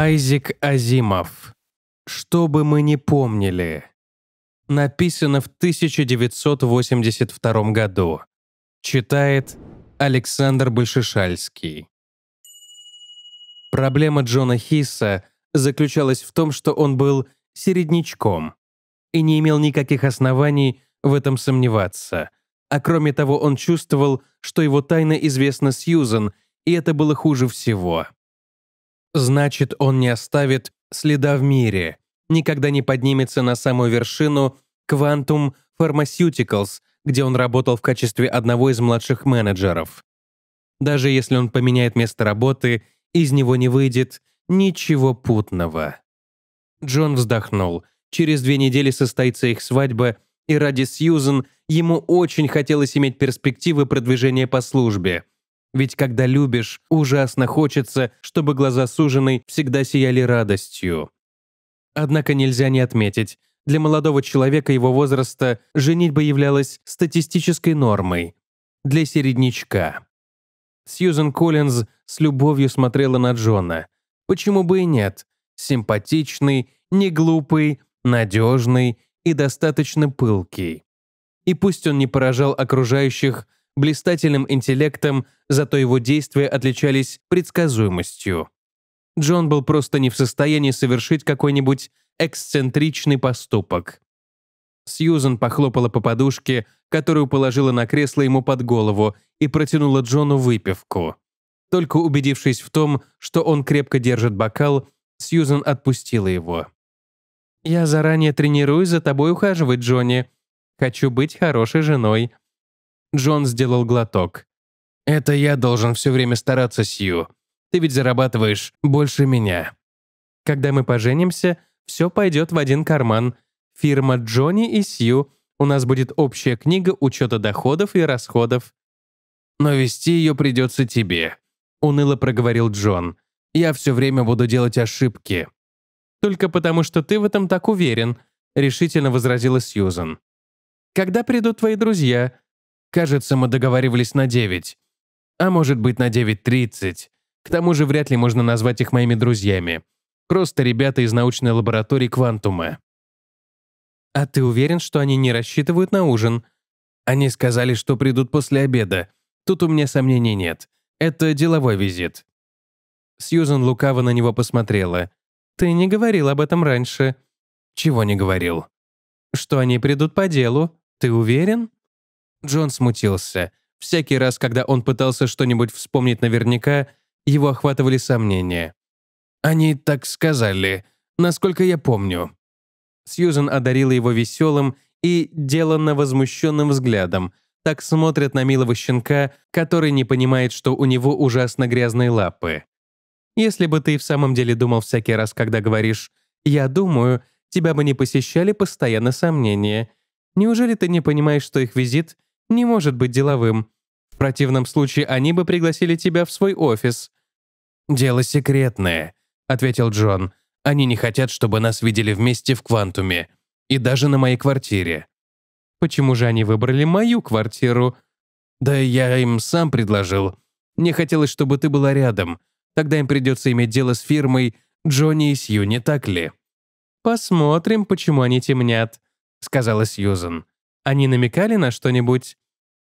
Айзек Азимов. «Что бы мы ни помнили». Написано в 1982 году. Читает Александр Большишальский. Проблема Джона Хисса заключалась в том, что он был середнячком и не имел никаких оснований в этом сомневаться. А кроме того, он чувствовал, что его тайна известна Сьюзен, и это было хуже всего. Значит, он не оставит следа в мире, никогда не поднимется на самую вершину Quantum Pharmaceuticals, где он работал в качестве одного из младших менеджеров. Даже если он поменяет место работы, из него не выйдет ничего путного. Джон вздохнул. Через две недели состоится их свадьба, и ради Сьюзен ему очень хотелось иметь перспективы продвижения по службе. Ведь когда любишь, ужасно хочется, чтобы глаза суженой всегда сияли радостью. Однако нельзя не отметить, для молодого человека его возраста женитьба являлась статистической нормой. Для середнячка. Сьюзен Коллинз с любовью смотрела на Джона. Почему бы и нет? Симпатичный, неглупый, надежный и достаточно пылкий. И пусть он не поражал окружающих блистательным интеллектом, зато его действия отличались предсказуемостью. Джон был просто не в состоянии совершить какой-нибудь эксцентричный поступок. Сьюзен похлопала по подушке, которую положила на кресло ему под голову, и протянула Джону выпивку. Только убедившись в том, что он крепко держит бокал, Сьюзен отпустила его. «Я заранее тренируюсь за тобой ухаживать, Джонни. Хочу быть хорошей женой», Джон сделал глоток. «Это я должен все время стараться, Сью. Ты ведь зарабатываешь больше меня». «Когда мы поженимся, все пойдет в один карман. Фирма Джонни и Сью. У нас будет общая книга учета доходов и расходов». «Но вести ее придется тебе», — уныло проговорил Джон. «Я все время буду делать ошибки». «Только потому, что ты в этом так уверен», — решительно возразила Сьюзан. «Когда придут твои друзья? Кажется, мы договаривались на 9. А может быть, на 9.30. К тому же вряд ли можно назвать их моими друзьями. Просто ребята из научной лаборатории Квантума. «А ты уверен, что они не рассчитывают на ужин?» «Они сказали, что придут после обеда. Тут у меня сомнений нет. Это деловой визит». Сьюзан лукаво на него посмотрела. «Ты не говорил об этом раньше». «Чего не говорил?» «Что они придут по делу. Ты уверен?» Джон смутился. Всякий раз, когда он пытался что-нибудь вспомнить наверняка, его охватывали сомнения. «Они так сказали, насколько я помню». Сьюзен одарила его веселым и деланно возмущенным взглядом. Так смотрят на милого щенка, который не понимает, что у него ужасно грязные лапы. Если бы ты в самом деле думал всякий раз, когда говоришь «я думаю», тебя бы не посещали постоянно сомнения. Неужели ты не понимаешь, что их визит — не может быть деловым. В противном случае они бы пригласили тебя в свой офис». «Дело секретное», — ответил Джон. «Они не хотят, чтобы нас видели вместе в Квантуме. И даже на моей квартире». «Почему же они выбрали мою квартиру?» «Да я им сам предложил. Мне хотелось, чтобы ты была рядом. Тогда им придется иметь дело с фирмой Джонни и Сью, не так ли?» «Посмотрим, почему они темнят», — сказала Сьюзен. Они намекали на что-нибудь?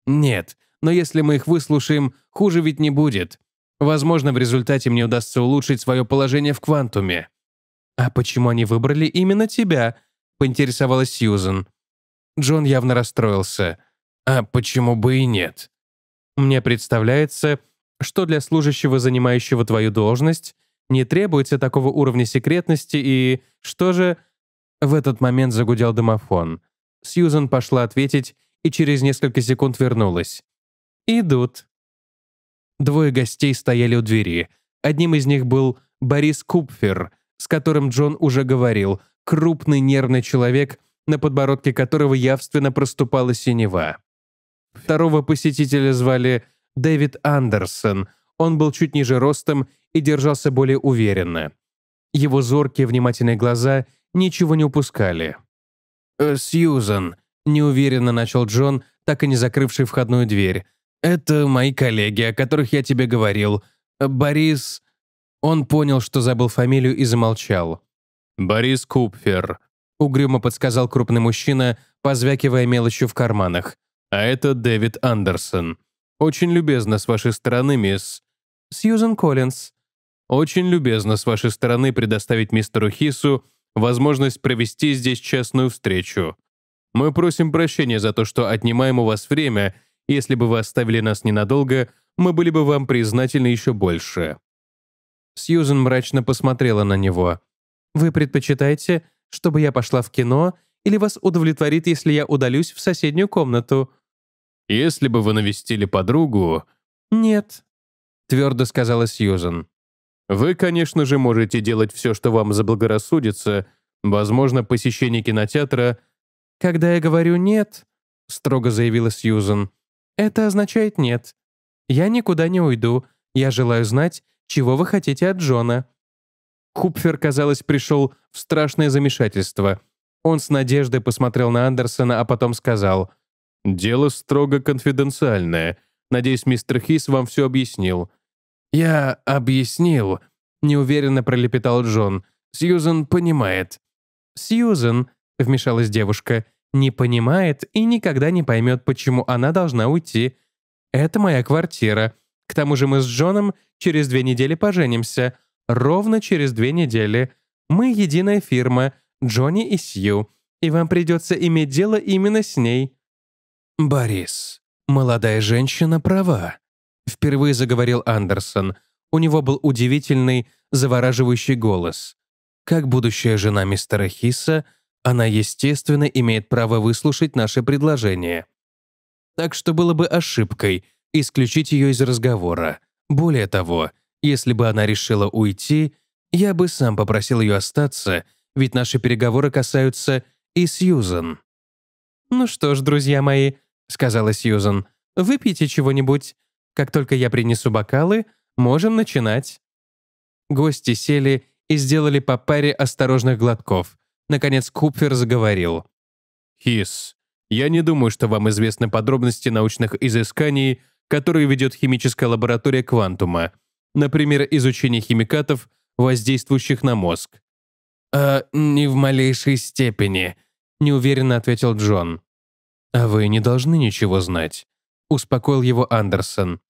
Нет, но если мы их выслушаем, хуже ведь не будет. Возможно, в результате мне удастся улучшить свое положение в квантуме. А почему они выбрали именно тебя? Поинтересовалась Сьюзен. Джон явно расстроился. А почему бы и нет? Мне представляется, что для служащего, занимающего твою должность, не требуется такого уровня секретности и... Что же... В этот момент загудел домофон. Сьюзан пошла ответить и через несколько секунд вернулась. «Идут». Двое гостей стояли у двери. Одним из них был Борис Купфер, с которым Джон уже говорил, крупный нервный человек, на подбородке которого явственно проступала синева. Второго посетителя звали Дэвид Андерсон. Он был чуть ниже ростом и держался более уверенно. Его зоркие, внимательные глаза ничего не упускали э, Сьюзан», — неуверенно начал Джон, так и не закрывший входную дверь. «Это мои коллеги, о которых я тебе говорил. Э, Борис...» Он понял, что забыл фамилию и замолчал. «Борис Купфер», — угрюмо подсказал крупный мужчина, позвякивая мелочью в карманах. «А это Дэвид Андерсон. Очень любезно с вашей стороны, мисс...» «Сьюзен Коллинз». «Очень любезно с вашей стороны предоставить мистеру Хису возможность провести здесь частную встречу. Мы просим прощения за то, что отнимаем у вас время. Если бы вы оставили нас ненадолго, мы были бы вам признательны еще больше». Сьюзен мрачно посмотрела на него. «Вы предпочитаете, чтобы я пошла в кино, или вас удовлетворит, если я удалюсь в соседнюю комнату?» «Если бы вы навестили подругу...» «Нет», — твердо сказала Сьюзен. Вы, конечно же, можете делать все, что вам заблагорассудится, возможно, посещение кинотеатра. Когда я говорю «нет», — строго заявила Сьюзен, — это означает «нет». Я никуда не уйду. Я желаю знать, чего вы хотите от Джона. Хупфер, казалось, пришел в страшное замешательство. Он с надеждой посмотрел на Андерсона, а потом сказал, «Дело строго конфиденциальное. Надеюсь, мистер Хис вам все объяснил. «Я объяснил», — неуверенно пролепетал Джон. «Сьюзен понимает». «Сьюзен», — вмешалась девушка, — «не понимает и никогда не поймет, почему она должна уйти. Это моя квартира. К тому же мы с Джоном через две недели поженимся. Ровно через две недели. Мы единая фирма, Джонни и Сью, и вам придется иметь дело именно с ней». «Борис, молодая женщина права», впервые заговорил Андерсон. У него был удивительный, завораживающий голос. Как будущая жена мистера Хисса, она, естественно, имеет право выслушать наше предложение. Так что было бы ошибкой исключить ее из разговора. Более того, если бы она решила уйти, я бы сам попросил ее остаться, ведь наши переговоры касаются и Сьюзан. «Ну что ж, друзья мои», — сказала Сьюзан, — «выпейте чего-нибудь, как только я принесу бокалы, можем начинать». Гости сели и сделали по паре осторожных глотков. Наконец Купфер заговорил. «Хис, я не думаю, что вам известны подробности научных изысканий, которые ведет химическая лаборатория Квантума, например, изучение химикатов, воздействующих на мозг». «А, не в малейшей степени», — неуверенно ответил Джон. «А вы не должны ничего знать успокоил его Андерсон.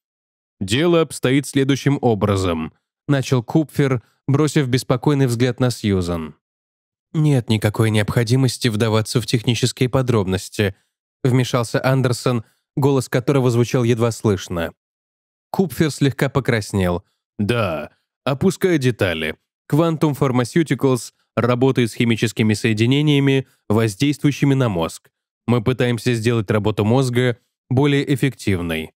«Дело обстоит следующим образом», — начал Купфер, бросив беспокойный взгляд на Сьюзан. «Нет никакой необходимости вдаваться в технические подробности», — вмешался Андерсон, голос которого звучал едва слышно. Купфер слегка покраснел. «Да, опуская детали. Quantum Pharmaceuticals работает с химическими соединениями, воздействующими на мозг. Мы пытаемся сделать работу мозга более эффективной.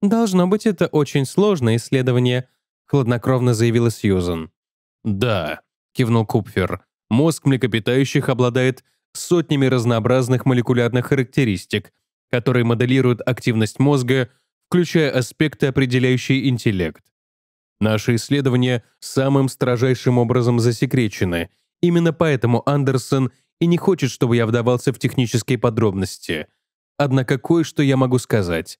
«Должно быть, это очень сложное исследование», — хладнокровно заявила Сьюзен. «Да», — кивнул Купфер, — «мозг млекопитающих обладает сотнями разнообразных молекулярных характеристик, которые моделируют активность мозга, включая аспекты, определяющие интеллект. Наши исследования самым строжайшим образом засекречены. Именно поэтому Андерсон и не хочет, чтобы я вдавался в технические подробности. Однако кое-что я могу сказать.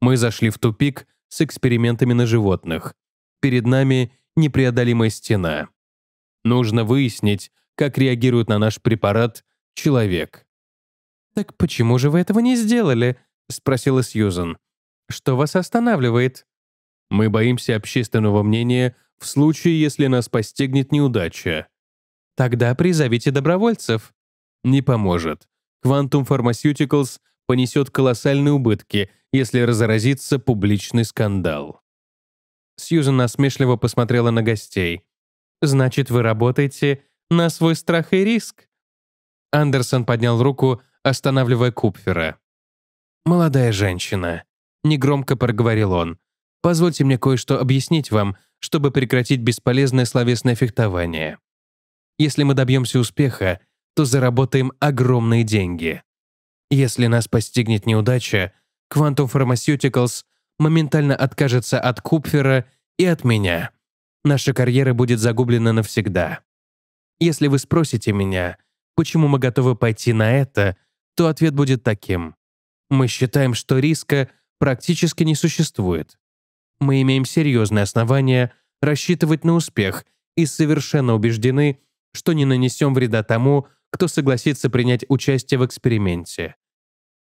Мы зашли в тупик с экспериментами на животных. Перед нами непреодолимая стена. Нужно выяснить, как реагирует на наш препарат человек. «Так почему же вы этого не сделали?» — спросила Сьюзен. «Что вас останавливает?» «Мы боимся общественного мнения в случае, если нас постигнет неудача». «Тогда призовите добровольцев». «Не поможет. Quantum Pharmaceuticals понесет колоссальные убытки, если разразится публичный скандал. Сьюзен насмешливо посмотрела на гостей. «Значит, вы работаете на свой страх и риск?» Андерсон поднял руку, останавливая Купфера. «Молодая женщина», — негромко проговорил он, — «позвольте мне кое-что объяснить вам, чтобы прекратить бесполезное словесное фехтование. Если мы добьемся успеха, то заработаем огромные деньги. Если нас постигнет неудача, Quantum Pharmaceuticals моментально откажется от Купфера и от меня. Наша карьера будет загублена навсегда. Если вы спросите меня, почему мы готовы пойти на это, то ответ будет таким. Мы считаем, что риска практически не существует. Мы имеем серьезные основания рассчитывать на успех и совершенно убеждены, что не нанесем вреда тому, кто согласится принять участие в эксперименте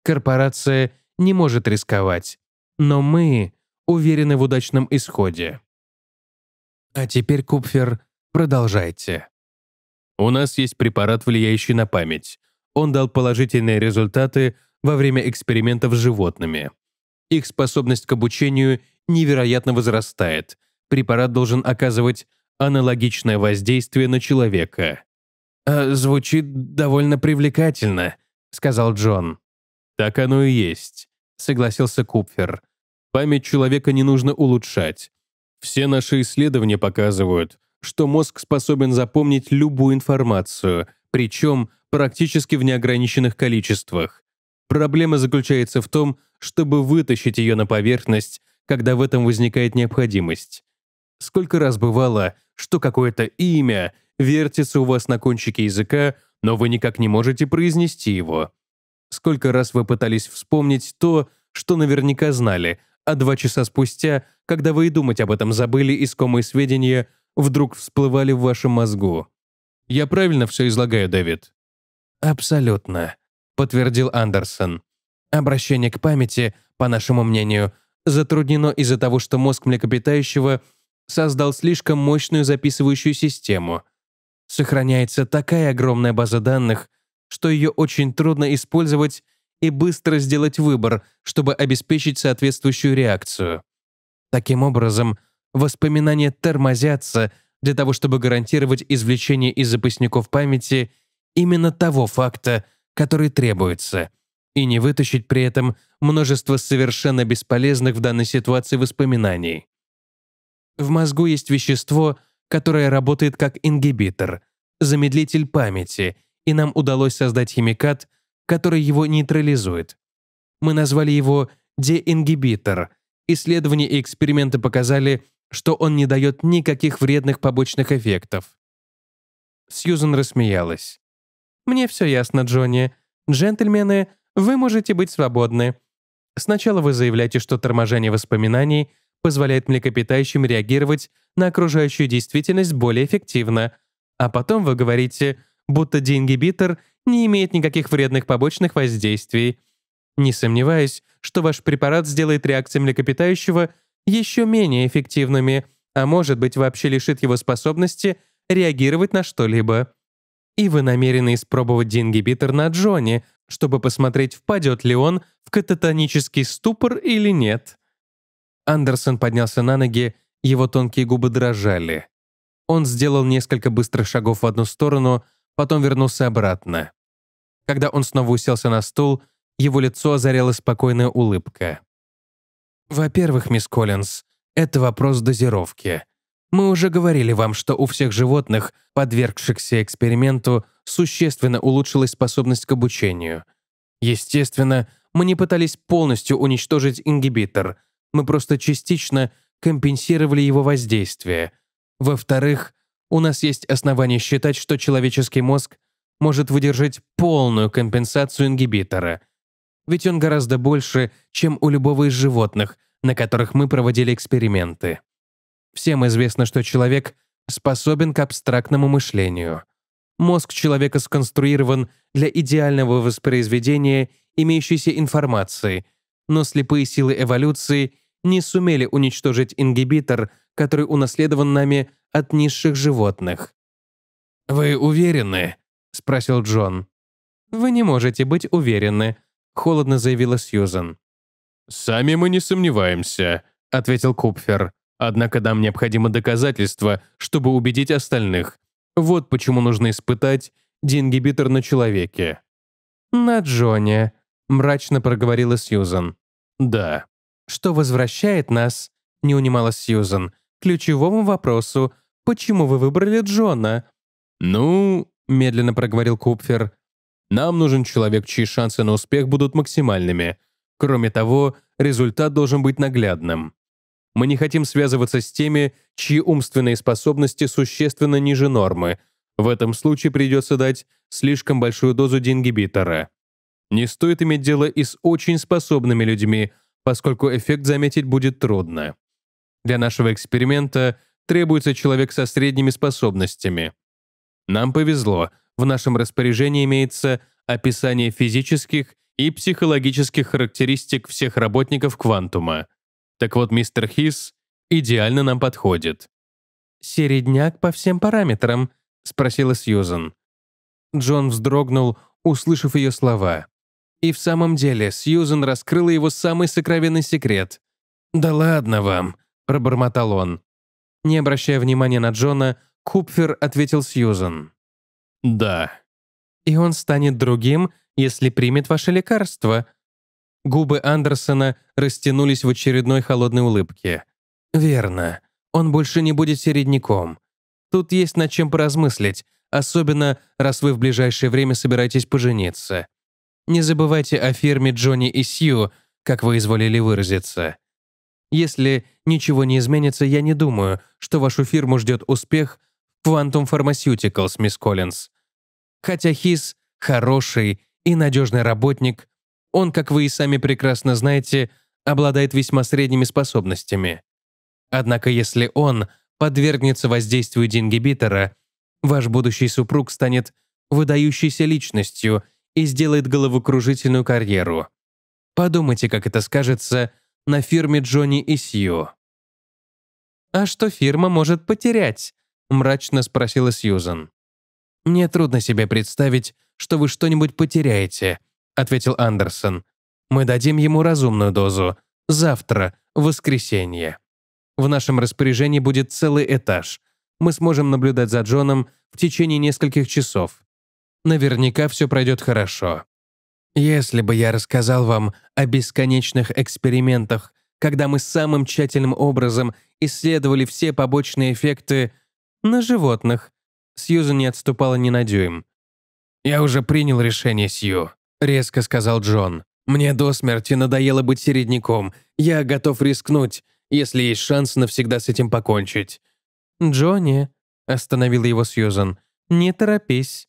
корпорация не может рисковать. Но мы уверены в удачном исходе. А теперь, Купфер, продолжайте. У нас есть препарат, влияющий на память. Он дал положительные результаты во время экспериментов с животными. Их способность к обучению невероятно возрастает. Препарат должен оказывать аналогичное воздействие на человека. «Э, «Звучит довольно привлекательно», — сказал Джон. «Так оно и есть», — согласился Купфер. «Память человека не нужно улучшать. Все наши исследования показывают, что мозг способен запомнить любую информацию, причем практически в неограниченных количествах. Проблема заключается в том, чтобы вытащить ее на поверхность, когда в этом возникает необходимость. Сколько раз бывало, что какое-то имя вертится у вас на кончике языка, но вы никак не можете произнести его. Сколько раз вы пытались вспомнить то, что наверняка знали, а два часа спустя, когда вы и думать об этом забыли, искомые сведения вдруг всплывали в вашем мозгу. Я правильно все излагаю, Дэвид? Абсолютно, подтвердил Андерсон. Обращение к памяти, по нашему мнению, затруднено из-за того, что мозг млекопитающего создал слишком мощную записывающую систему. Сохраняется такая огромная база данных – что ее очень трудно использовать и быстро сделать выбор, чтобы обеспечить соответствующую реакцию. Таким образом, воспоминания тормозятся для того, чтобы гарантировать извлечение из запасников памяти именно того факта, который требуется, и не вытащить при этом множество совершенно бесполезных в данной ситуации воспоминаний. В мозгу есть вещество, которое работает как ингибитор, замедлитель памяти – и нам удалось создать химикат, который его нейтрализует. Мы назвали его деингибитор. Исследования и эксперименты показали, что он не дает никаких вредных побочных эффектов. Сьюзен рассмеялась. «Мне все ясно, Джонни. Джентльмены, вы можете быть свободны. Сначала вы заявляете, что торможение воспоминаний позволяет млекопитающим реагировать на окружающую действительность более эффективно, а потом вы говорите, будто диингибитор не имеет никаких вредных побочных воздействий. Не сомневаюсь, что ваш препарат сделает реакции млекопитающего еще менее эффективными, а может быть вообще лишит его способности реагировать на что-либо. И вы намерены испробовать диингибитор на Джоне, чтобы посмотреть, впадет ли он в кататонический ступор или нет. Андерсон поднялся на ноги, его тонкие губы дрожали. Он сделал несколько быстрых шагов в одну сторону, потом вернулся обратно. Когда он снова уселся на стул, его лицо озарила спокойная улыбка. «Во-первых, мисс Коллинз, это вопрос дозировки. Мы уже говорили вам, что у всех животных, подвергшихся эксперименту, существенно улучшилась способность к обучению. Естественно, мы не пытались полностью уничтожить ингибитор, мы просто частично компенсировали его воздействие. Во-вторых, у нас есть основания считать, что человеческий мозг может выдержать полную компенсацию ингибитора. Ведь он гораздо больше, чем у любого из животных, на которых мы проводили эксперименты. Всем известно, что человек способен к абстрактному мышлению. Мозг человека сконструирован для идеального воспроизведения имеющейся информации, но слепые силы эволюции не сумели уничтожить ингибитор, который унаследован нами от низших животных. «Вы уверены?» — спросил Джон. «Вы не можете быть уверены», — холодно заявила Сьюзен. «Сами мы не сомневаемся», — ответил Купфер. «Однако нам необходимо доказательства, чтобы убедить остальных. Вот почему нужно испытать дингибитор на человеке». «На Джоне», — мрачно проговорила Сьюзен. «Да». «Что возвращает нас», — не унималась Сьюзен, ключевому вопросу, почему вы выбрали Джона?» «Ну...» — медленно проговорил Купфер. «Нам нужен человек, чьи шансы на успех будут максимальными. Кроме того, результат должен быть наглядным. Мы не хотим связываться с теми, чьи умственные способности существенно ниже нормы. В этом случае придется дать слишком большую дозу дингибитора. Не стоит иметь дело и с очень способными людьми, поскольку эффект заметить будет трудно. Для нашего эксперимента требуется человек со средними способностями. Нам повезло, в нашем распоряжении имеется описание физических и психологических характеристик всех работников квантума. Так вот, мистер Хис идеально нам подходит. «Середняк по всем параметрам», — спросила Сьюзен. Джон вздрогнул, услышав ее слова. И в самом деле Сьюзен раскрыла его самый сокровенный секрет. «Да ладно вам», пробормотал он. Не обращая внимания на Джона, Купфер ответил Сьюзен. «Да». «И он станет другим, если примет ваше лекарство». Губы Андерсона растянулись в очередной холодной улыбке. «Верно. Он больше не будет середняком. Тут есть над чем поразмыслить, особенно раз вы в ближайшее время собираетесь пожениться. Не забывайте о фирме Джонни и Сью, как вы изволили выразиться. Если ничего не изменится, я не думаю, что вашу фирму ждет успех в Quantum Pharmaceuticals, мисс Коллинз. Хотя Хис хороший и надежный работник, он, как вы и сами прекрасно знаете, обладает весьма средними способностями. Однако если он подвергнется воздействию Дингибитора, ваш будущий супруг станет выдающейся личностью и сделает головокружительную карьеру. Подумайте, как это скажется на фирме Джонни и Сью. «А что фирма может потерять?» — мрачно спросила Сьюзан. «Мне трудно себе представить, что вы что-нибудь потеряете», — ответил Андерсон. «Мы дадим ему разумную дозу. Завтра, в воскресенье. В нашем распоряжении будет целый этаж. Мы сможем наблюдать за Джоном в течение нескольких часов. Наверняка все пройдет хорошо. Если бы я рассказал вам о бесконечных экспериментах, когда мы самым тщательным образом исследовали все побочные эффекты на животных, Сьюзан не отступала ни на дюйм. «Я уже принял решение, Сью», — резко сказал Джон. «Мне до смерти надоело быть середняком. Я готов рискнуть, если есть шанс навсегда с этим покончить». «Джонни», — остановил его Сьюзан, — «не торопись».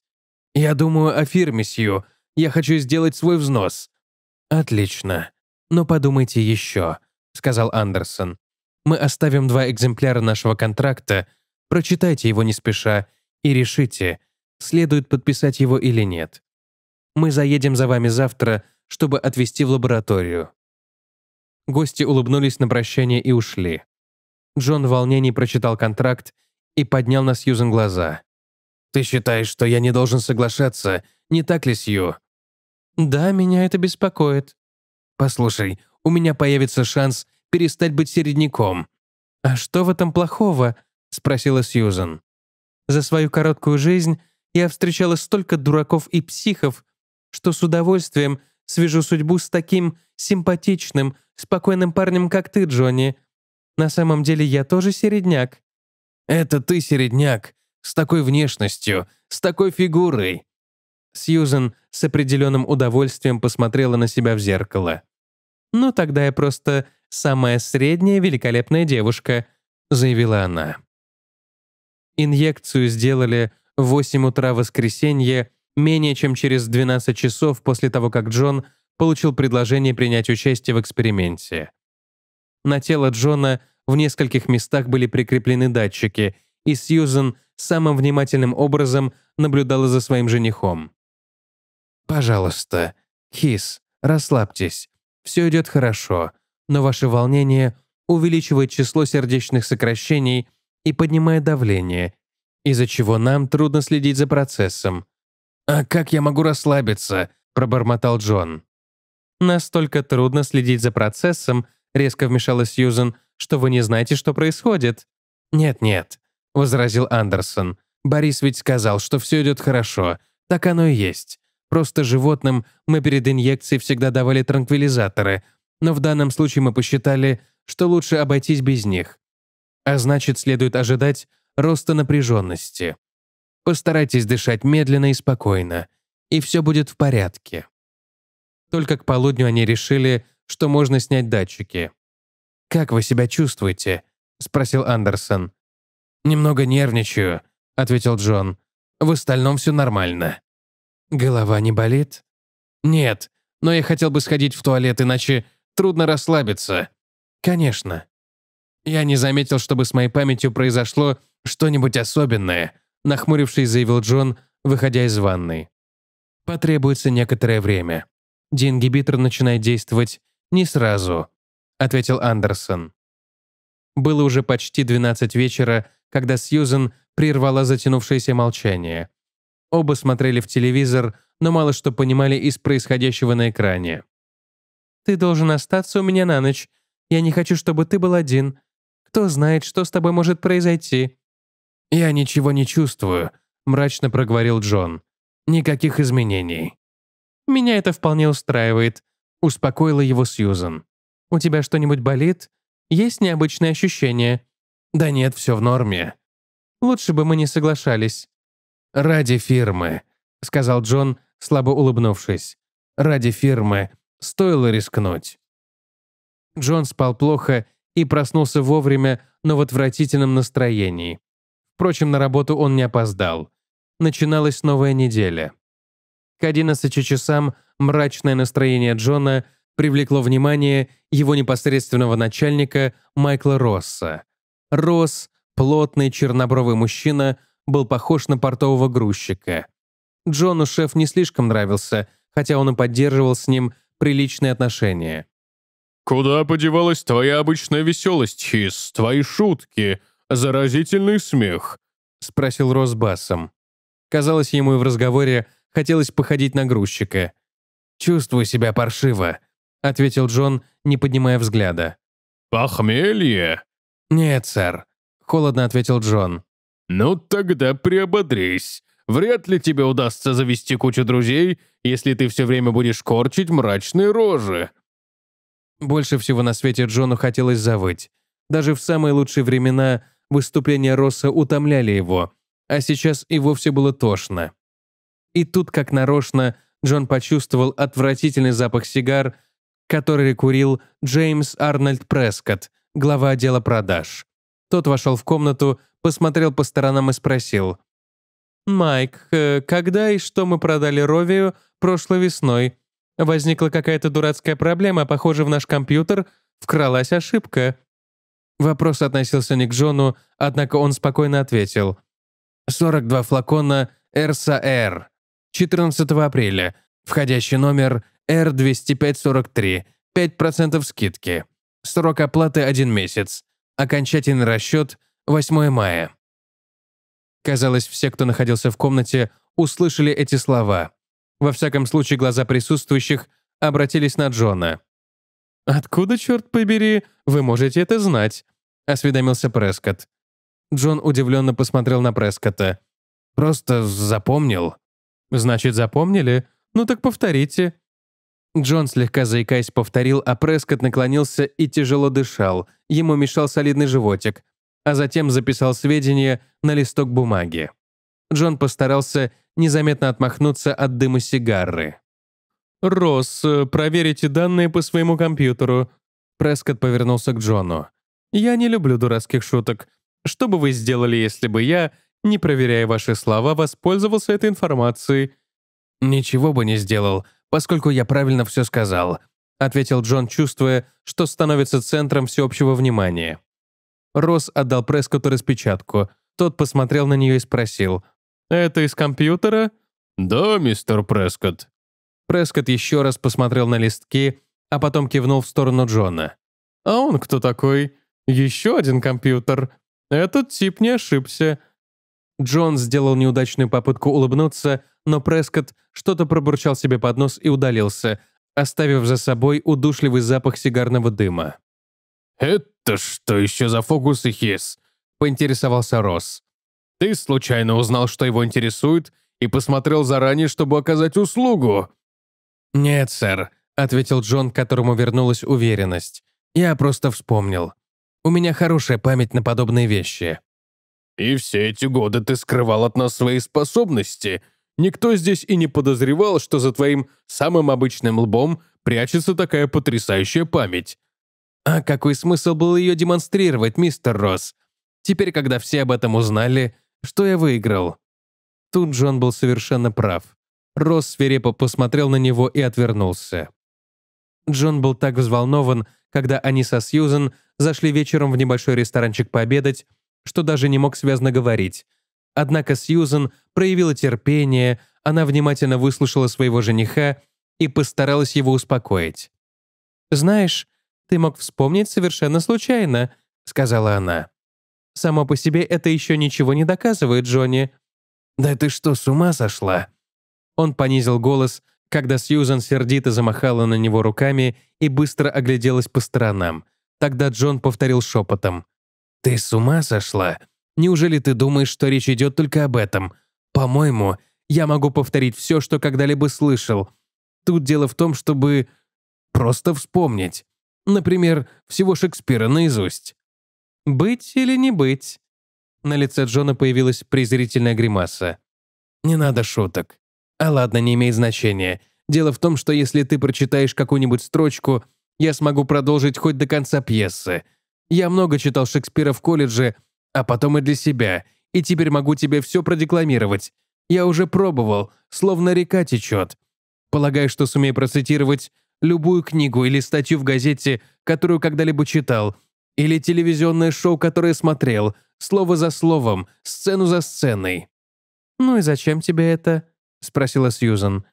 «Я думаю о фирме, Сью. Я хочу сделать свой взнос». «Отлично. Но подумайте еще», — сказал Андерсон. «Мы оставим два экземпляра нашего контракта. Прочитайте его не спеша и решите, следует подписать его или нет. Мы заедем за вами завтра, чтобы отвезти в лабораторию». Гости улыбнулись на прощание и ушли. Джон в волнении прочитал контракт и поднял на Сьюзен глаза. Ты считаешь, что я не должен соглашаться, не так ли, Сью?» «Да, меня это беспокоит». «Послушай, у меня появится шанс перестать быть середняком». «А что в этом плохого?» — спросила Сьюзен. «За свою короткую жизнь я встречала столько дураков и психов, что с удовольствием свяжу судьбу с таким симпатичным, спокойным парнем, как ты, Джонни. На самом деле я тоже середняк». «Это ты середняк, с такой внешностью, с такой фигурой. Сьюзен с определенным удовольствием посмотрела на себя в зеркало. «Ну тогда я просто самая средняя великолепная девушка», — заявила она. Инъекцию сделали в 8 утра воскресенье, менее чем через 12 часов после того, как Джон получил предложение принять участие в эксперименте. На тело Джона в нескольких местах были прикреплены датчики, и Сьюзен самым внимательным образом наблюдала за своим женихом. «Пожалуйста, Хис, расслабьтесь. Все идет хорошо, но ваше волнение увеличивает число сердечных сокращений и поднимает давление, из-за чего нам трудно следить за процессом». «А как я могу расслабиться?» – пробормотал Джон. «Настолько трудно следить за процессом», – резко вмешалась Сьюзен, – «что вы не знаете, что происходит». «Нет-нет, — возразил Андерсон. «Борис ведь сказал, что все идет хорошо. Так оно и есть. Просто животным мы перед инъекцией всегда давали транквилизаторы, но в данном случае мы посчитали, что лучше обойтись без них. А значит, следует ожидать роста напряженности. Постарайтесь дышать медленно и спокойно, и все будет в порядке». Только к полудню они решили, что можно снять датчики. «Как вы себя чувствуете?» — спросил Андерсон. «Немного нервничаю», — ответил Джон. «В остальном все нормально». «Голова не болит?» «Нет, но я хотел бы сходить в туалет, иначе трудно расслабиться». «Конечно». «Я не заметил, чтобы с моей памятью произошло что-нибудь особенное», — нахмурившись, заявил Джон, выходя из ванной. «Потребуется некоторое время. Дингибитор начинает действовать не сразу», — ответил Андерсон. Было уже почти 12 вечера, когда Сьюзен прервала затянувшееся молчание. Оба смотрели в телевизор, но мало что понимали из происходящего на экране. «Ты должен остаться у меня на ночь. Я не хочу, чтобы ты был один. Кто знает, что с тобой может произойти?» «Я ничего не чувствую», — мрачно проговорил Джон. «Никаких изменений». «Меня это вполне устраивает», — успокоила его Сьюзен. «У тебя что-нибудь болит? Есть необычные ощущения?» Да нет, все в норме. Лучше бы мы не соглашались. Ради фирмы, сказал Джон, слабо улыбнувшись. Ради фирмы стоило рискнуть. Джон спал плохо и проснулся вовремя, но в отвратительном настроении. Впрочем, на работу он не опоздал. Начиналась новая неделя. К 11 часам мрачное настроение Джона привлекло внимание его непосредственного начальника Майкла Росса рос, плотный чернобровый мужчина был похож на портового грузчика. Джону шеф не слишком нравился, хотя он и поддерживал с ним приличные отношения. «Куда подевалась твоя обычная веселость, Хис, твои шутки, заразительный смех?» — спросил Рос басом. Казалось, ему и в разговоре хотелось походить на грузчика. «Чувствую себя паршиво», — ответил Джон, не поднимая взгляда. «Похмелье?» «Нет, сэр», — холодно ответил Джон. «Ну тогда приободрись. Вряд ли тебе удастся завести кучу друзей, если ты все время будешь корчить мрачные рожи». Больше всего на свете Джону хотелось завыть. Даже в самые лучшие времена выступления Росса утомляли его, а сейчас и вовсе было тошно. И тут, как нарочно, Джон почувствовал отвратительный запах сигар, который курил Джеймс Арнольд Прескотт, глава отдела продаж. Тот вошел в комнату, посмотрел по сторонам и спросил. «Майк, э, когда и что мы продали Ровию прошлой весной? Возникла какая-то дурацкая проблема, похоже, в наш компьютер вкралась ошибка». Вопрос относился не к Джону, однако он спокойно ответил. «42 флакона РСА-Р. 14 апреля. Входящий номер Р-205-43. 5% скидки». Срок оплаты – один месяц. Окончательный расчет – 8 мая. Казалось, все, кто находился в комнате, услышали эти слова. Во всяком случае, глаза присутствующих обратились на Джона. «Откуда, черт побери, вы можете это знать?» – осведомился Прескотт. Джон удивленно посмотрел на Прескотта. «Просто запомнил». «Значит, запомнили? Ну так повторите. Джон, слегка заикаясь, повторил, а Прескотт наклонился и тяжело дышал. Ему мешал солидный животик. А затем записал сведения на листок бумаги. Джон постарался незаметно отмахнуться от дыма сигары. «Росс, э, проверите данные по своему компьютеру». Прескотт повернулся к Джону. «Я не люблю дурацких шуток. Что бы вы сделали, если бы я, не проверяя ваши слова, воспользовался этой информацией?» «Ничего бы не сделал», поскольку я правильно все сказал», — ответил Джон, чувствуя, что становится центром всеобщего внимания. Росс отдал Прескоту распечатку. Тот посмотрел на нее и спросил. «Это из компьютера?» «Да, мистер Прескотт». Прескотт еще раз посмотрел на листки, а потом кивнул в сторону Джона. «А он кто такой? Еще один компьютер. Этот тип не ошибся». Джон сделал неудачную попытку улыбнуться, но Прескот что-то пробурчал себе под нос и удалился, оставив за собой удушливый запах сигарного дыма. «Это что еще за фокус и хис?» — поинтересовался Росс. «Ты случайно узнал, что его интересует, и посмотрел заранее, чтобы оказать услугу?» «Нет, сэр», — ответил Джон, которому вернулась уверенность. «Я просто вспомнил. У меня хорошая память на подобные вещи». «И все эти годы ты скрывал от нас свои способности», Никто здесь и не подозревал, что за твоим самым обычным лбом прячется такая потрясающая память. А какой смысл был ее демонстрировать, мистер Росс? Теперь, когда все об этом узнали, что я выиграл? Тут Джон был совершенно прав. Росс свирепо посмотрел на него и отвернулся. Джон был так взволнован, когда они со Сьюзен зашли вечером в небольшой ресторанчик пообедать, что даже не мог связно говорить. Однако Сьюзен проявила терпение, она внимательно выслушала своего жениха и постаралась его успокоить. «Знаешь, ты мог вспомнить совершенно случайно», — сказала она. «Само по себе это еще ничего не доказывает, Джонни». «Да ты что, с ума сошла?» Он понизил голос, когда Сьюзен сердито замахала на него руками и быстро огляделась по сторонам. Тогда Джон повторил шепотом. «Ты с ума сошла? Неужели ты думаешь, что речь идет только об этом? По-моему, я могу повторить все, что когда-либо слышал. Тут дело в том, чтобы просто вспомнить. Например, всего Шекспира наизусть. «Быть или не быть?» На лице Джона появилась презрительная гримаса. «Не надо шуток. А ладно, не имеет значения. Дело в том, что если ты прочитаешь какую-нибудь строчку, я смогу продолжить хоть до конца пьесы. Я много читал Шекспира в колледже, а потом и для себя, и теперь могу тебе все продекламировать. Я уже пробовал, словно река течет. Полагаю, что сумею процитировать любую книгу или статью в газете, которую когда-либо читал, или телевизионное шоу, которое смотрел, слово за словом, сцену за сценой». «Ну и зачем тебе это?» — спросила Сьюзан.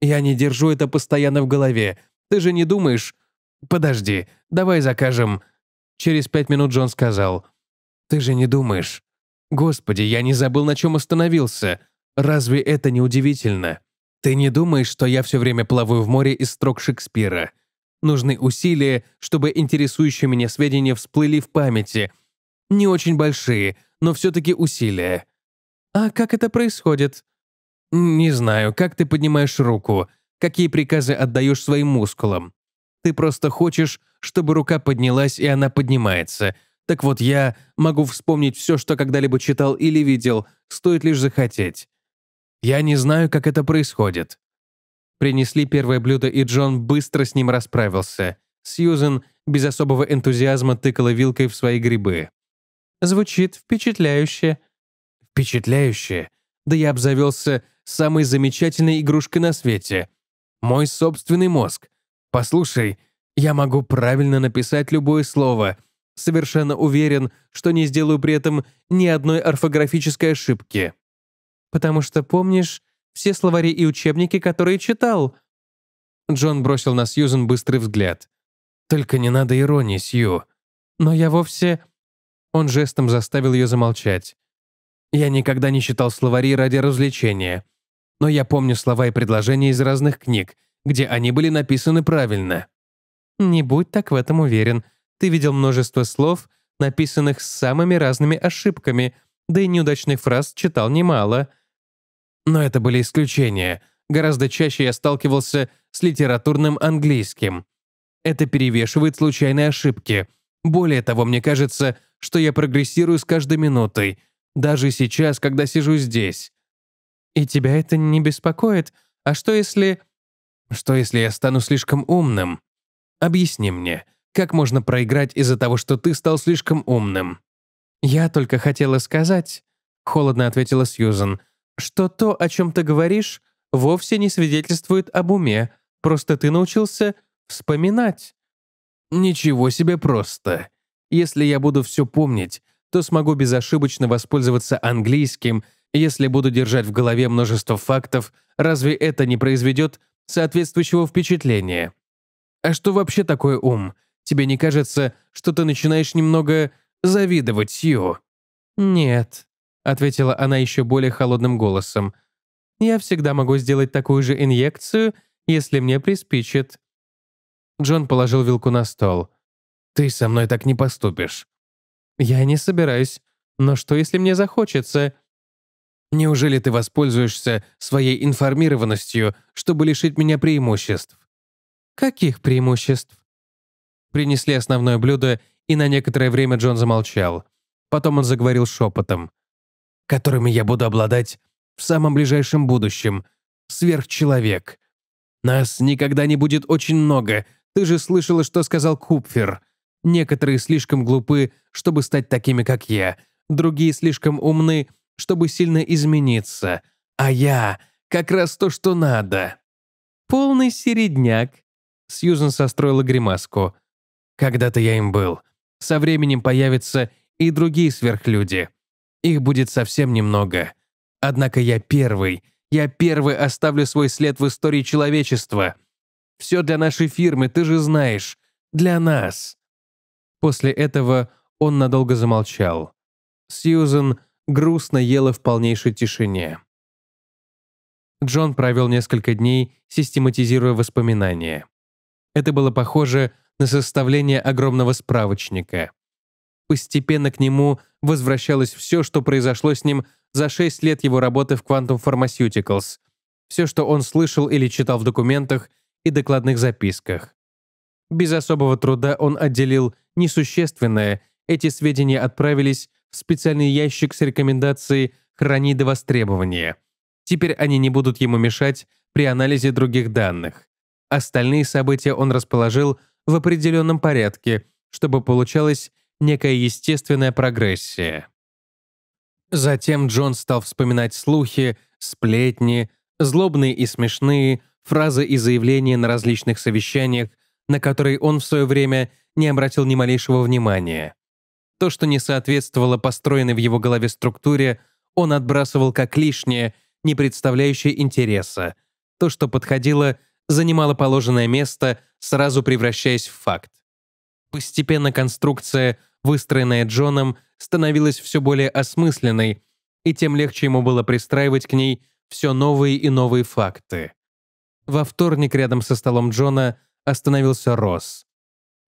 «Я не держу это постоянно в голове. Ты же не думаешь...» «Подожди, давай закажем...» Через пять минут Джон сказал. Ты же не думаешь. Господи, я не забыл, на чем остановился. Разве это не удивительно? Ты не думаешь, что я все время плаваю в море из строк Шекспира? Нужны усилия, чтобы интересующие меня сведения всплыли в памяти. Не очень большие, но все-таки усилия. А как это происходит? Не знаю, как ты поднимаешь руку, какие приказы отдаешь своим мускулам. Ты просто хочешь, чтобы рука поднялась, и она поднимается — так вот, я могу вспомнить все, что когда-либо читал или видел, стоит лишь захотеть. Я не знаю, как это происходит. Принесли первое блюдо, и Джон быстро с ним расправился. Сьюзен без особого энтузиазма тыкала вилкой в свои грибы. Звучит впечатляюще. Впечатляюще? Да я обзавелся самой замечательной игрушкой на свете. Мой собственный мозг. Послушай, я могу правильно написать любое слово — совершенно уверен, что не сделаю при этом ни одной орфографической ошибки. Потому что помнишь все словари и учебники, которые читал?» Джон бросил на Сьюзен быстрый взгляд. «Только не надо иронии, Сью. Но я вовсе...» Он жестом заставил ее замолчать. «Я никогда не читал словари ради развлечения. Но я помню слова и предложения из разных книг, где они были написаны правильно». «Не будь так в этом уверен», ты видел множество слов, написанных с самыми разными ошибками, да и неудачных фраз читал немало. Но это были исключения. Гораздо чаще я сталкивался с литературным английским. Это перевешивает случайные ошибки. Более того, мне кажется, что я прогрессирую с каждой минутой, даже сейчас, когда сижу здесь. И тебя это не беспокоит? А что если... Что если я стану слишком умным? Объясни мне. Как можно проиграть из-за того, что ты стал слишком умным?» «Я только хотела сказать», — холодно ответила Сьюзан, «что то, о чем ты говоришь, вовсе не свидетельствует об уме, просто ты научился вспоминать». «Ничего себе просто. Если я буду все помнить, то смогу безошибочно воспользоваться английским, если буду держать в голове множество фактов, разве это не произведет соответствующего впечатления?» «А что вообще такое ум? Тебе не кажется, что ты начинаешь немного завидовать Сью?» «Нет», — ответила она еще более холодным голосом. «Я всегда могу сделать такую же инъекцию, если мне приспичит». Джон положил вилку на стол. «Ты со мной так не поступишь». «Я не собираюсь. Но что, если мне захочется?» «Неужели ты воспользуешься своей информированностью, чтобы лишить меня преимуществ?» «Каких преимуществ?» Принесли основное блюдо, и на некоторое время Джон замолчал. Потом он заговорил шепотом. «Которыми я буду обладать в самом ближайшем будущем. Сверхчеловек. Нас никогда не будет очень много. Ты же слышала, что сказал Купфер. Некоторые слишком глупы, чтобы стать такими, как я. Другие слишком умны, чтобы сильно измениться. А я как раз то, что надо». «Полный середняк», — Сьюзен состроила гримаску. Когда-то я им был. Со временем появятся и другие сверхлюди. Их будет совсем немного. Однако я первый. Я первый оставлю свой след в истории человечества. Все для нашей фирмы, ты же знаешь. Для нас. После этого он надолго замолчал. Сьюзен грустно ела в полнейшей тишине. Джон провел несколько дней, систематизируя воспоминания. Это было похоже на составление огромного справочника. Постепенно к нему возвращалось все, что произошло с ним за 6 лет его работы в Quantum Pharmaceuticals, все, что он слышал или читал в документах и докладных записках. Без особого труда он отделил несущественное, эти сведения отправились в специальный ящик с рекомендацией «Храни до востребования». Теперь они не будут ему мешать при анализе других данных. Остальные события он расположил в определенном порядке, чтобы получалась некая естественная прогрессия. Затем Джон стал вспоминать слухи, сплетни, злобные и смешные, фразы и заявления на различных совещаниях, на которые он в свое время не обратил ни малейшего внимания. То, что не соответствовало построенной в его голове структуре, он отбрасывал как лишнее, не представляющее интереса. То, что подходило занимала положенное место, сразу превращаясь в факт. Постепенно конструкция, выстроенная Джоном, становилась все более осмысленной, и тем легче ему было пристраивать к ней все новые и новые факты. Во вторник рядом со столом Джона остановился Росс.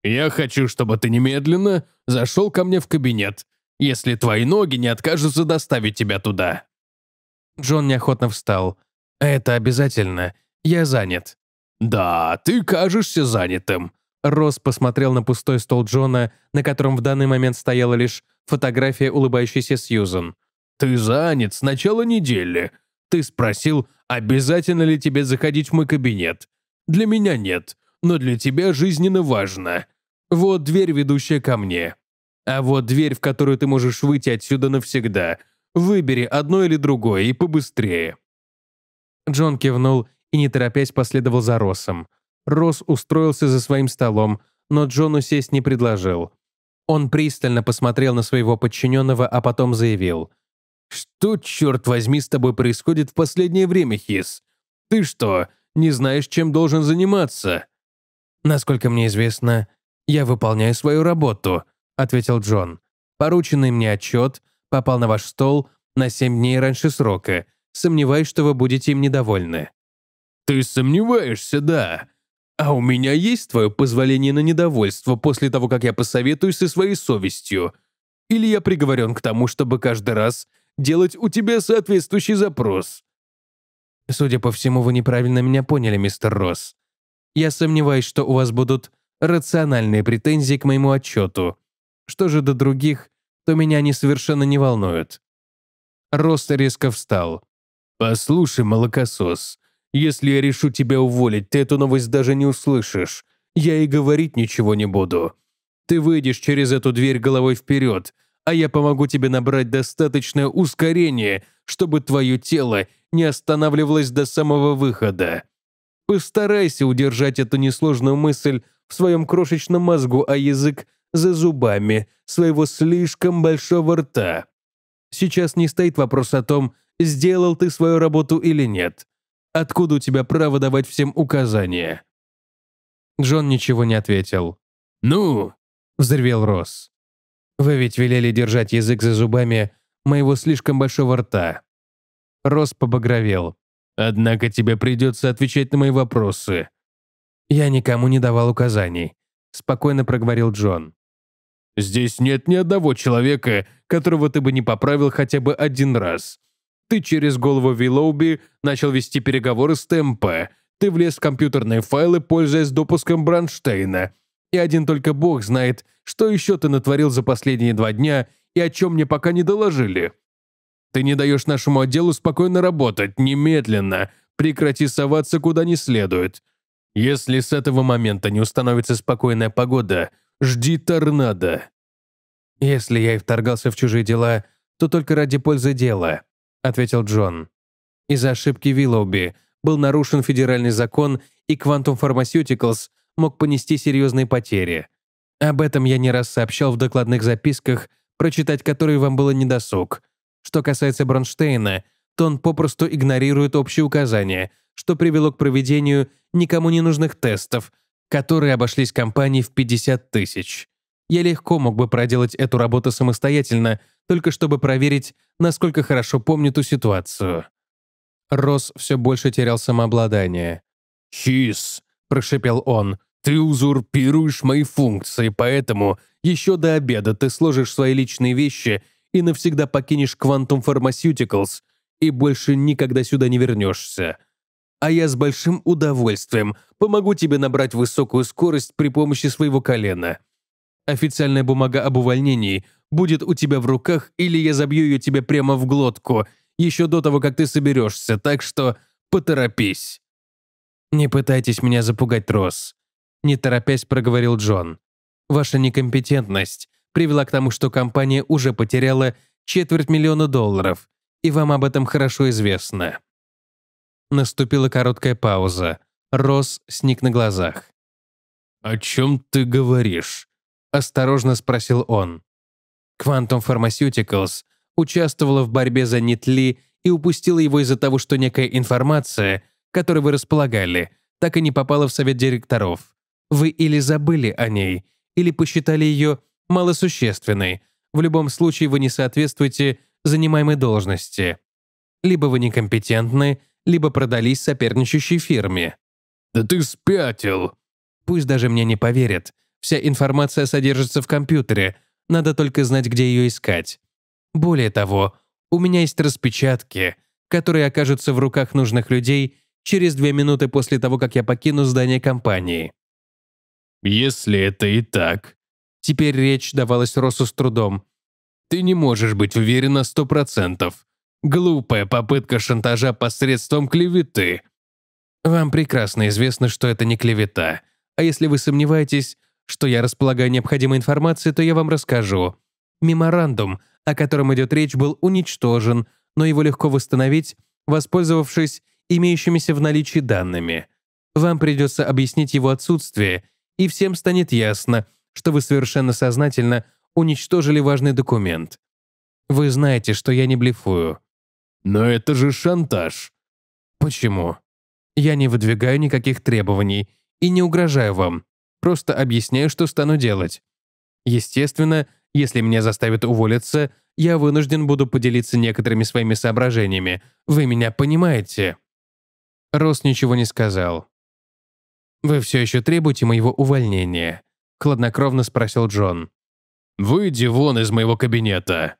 «Я хочу, чтобы ты немедленно зашел ко мне в кабинет, если твои ноги не откажутся доставить тебя туда». Джон неохотно встал. «Это обязательно. Я занят». «Да, ты кажешься занятым». Росс посмотрел на пустой стол Джона, на котором в данный момент стояла лишь фотография улыбающейся Сьюзан. «Ты занят с начала недели. Ты спросил, обязательно ли тебе заходить в мой кабинет. Для меня нет, но для тебя жизненно важно. Вот дверь, ведущая ко мне. А вот дверь, в которую ты можешь выйти отсюда навсегда. Выбери одно или другое и побыстрее». Джон кивнул и не торопясь последовал за Россом. Росс устроился за своим столом, но Джону сесть не предложил. Он пристально посмотрел на своего подчиненного, а потом заявил. «Что, черт возьми, с тобой происходит в последнее время, Хис? Ты что, не знаешь, чем должен заниматься?» «Насколько мне известно, я выполняю свою работу», — ответил Джон. «Порученный мне отчет попал на ваш стол на семь дней раньше срока. Сомневаюсь, что вы будете им недовольны». «Ты сомневаешься, да? А у меня есть твое позволение на недовольство после того, как я посоветуюсь со своей совестью? Или я приговорен к тому, чтобы каждый раз делать у тебя соответствующий запрос?» «Судя по всему, вы неправильно меня поняли, мистер Росс. Я сомневаюсь, что у вас будут рациональные претензии к моему отчету. Что же до других, то меня они совершенно не волнуют». Росс резко встал. «Послушай, молокосос, если я решу тебя уволить, ты эту новость даже не услышишь. Я и говорить ничего не буду. Ты выйдешь через эту дверь головой вперед, а я помогу тебе набрать достаточное ускорение, чтобы твое тело не останавливалось до самого выхода. Постарайся удержать эту несложную мысль в своем крошечном мозгу, а язык за зубами своего слишком большого рта. Сейчас не стоит вопрос о том, сделал ты свою работу или нет. Откуда у тебя право давать всем указания?» Джон ничего не ответил. «Ну?» – взревел Росс. «Вы ведь велели держать язык за зубами моего слишком большого рта». Росс побагровел. «Однако тебе придется отвечать на мои вопросы». «Я никому не давал указаний», – спокойно проговорил Джон. «Здесь нет ни одного человека, которого ты бы не поправил хотя бы один раз. Ты через голову Виллоуби начал вести переговоры с ТМП. Ты влез в компьютерные файлы, пользуясь допуском Бранштейна. И один только бог знает, что еще ты натворил за последние два дня и о чем мне пока не доложили. Ты не даешь нашему отделу спокойно работать, немедленно. Прекрати соваться куда не следует. Если с этого момента не установится спокойная погода, жди торнадо. Если я и вторгался в чужие дела, то только ради пользы дела. — ответил Джон. Из-за ошибки Виллоуби был нарушен федеральный закон, и Quantum Pharmaceuticals мог понести серьезные потери. Об этом я не раз сообщал в докладных записках, прочитать которые вам было недосуг. Что касается Бронштейна, то он попросту игнорирует общие указания, что привело к проведению никому не нужных тестов, которые обошлись компании в 50 тысяч. Я легко мог бы проделать эту работу самостоятельно, только чтобы проверить, насколько хорошо помню ту ситуацию. Рос все больше терял самообладание. «Хис!» – прошепел он. «Ты узурпируешь мои функции, поэтому еще до обеда ты сложишь свои личные вещи и навсегда покинешь Quantum Pharmaceuticals и больше никогда сюда не вернешься. А я с большим удовольствием помогу тебе набрать высокую скорость при помощи своего колена. Официальная бумага об увольнении будет у тебя в руках, или я забью ее тебе прямо в глотку, еще до того, как ты соберешься, так что поторопись». «Не пытайтесь меня запугать, Росс», — не торопясь проговорил Джон. «Ваша некомпетентность привела к тому, что компания уже потеряла четверть миллиона долларов, и вам об этом хорошо известно». Наступила короткая пауза. Росс сник на глазах. «О чем ты говоришь?» — осторожно спросил он. Quantum Pharmaceuticals участвовала в борьбе за Нитли и упустила его из-за того, что некая информация, которой вы располагали, так и не попала в совет директоров. Вы или забыли о ней, или посчитали ее малосущественной. В любом случае вы не соответствуете занимаемой должности. Либо вы некомпетентны, либо продались соперничающей фирме. «Да ты спятил!» Пусть даже мне не поверят, Вся информация содержится в компьютере, надо только знать, где ее искать. Более того, у меня есть распечатки, которые окажутся в руках нужных людей через две минуты после того, как я покину здание компании. Если это и так. Теперь речь давалась Росу с трудом. Ты не можешь быть уверен на сто процентов. Глупая попытка шантажа посредством клеветы. Вам прекрасно известно, что это не клевета. А если вы сомневаетесь, что я располагаю необходимой информацией, то я вам расскажу. Меморандум, о котором идет речь, был уничтожен, но его легко восстановить, воспользовавшись имеющимися в наличии данными. Вам придется объяснить его отсутствие, и всем станет ясно, что вы совершенно сознательно уничтожили важный документ. Вы знаете, что я не блефую. Но это же шантаж. Почему? Я не выдвигаю никаких требований и не угрожаю вам. Просто объясняю, что стану делать. Естественно, если меня заставят уволиться, я вынужден буду поделиться некоторыми своими соображениями. Вы меня понимаете?» Рос ничего не сказал. «Вы все еще требуете моего увольнения?» — хладнокровно спросил Джон. «Выйди вон из моего кабинета».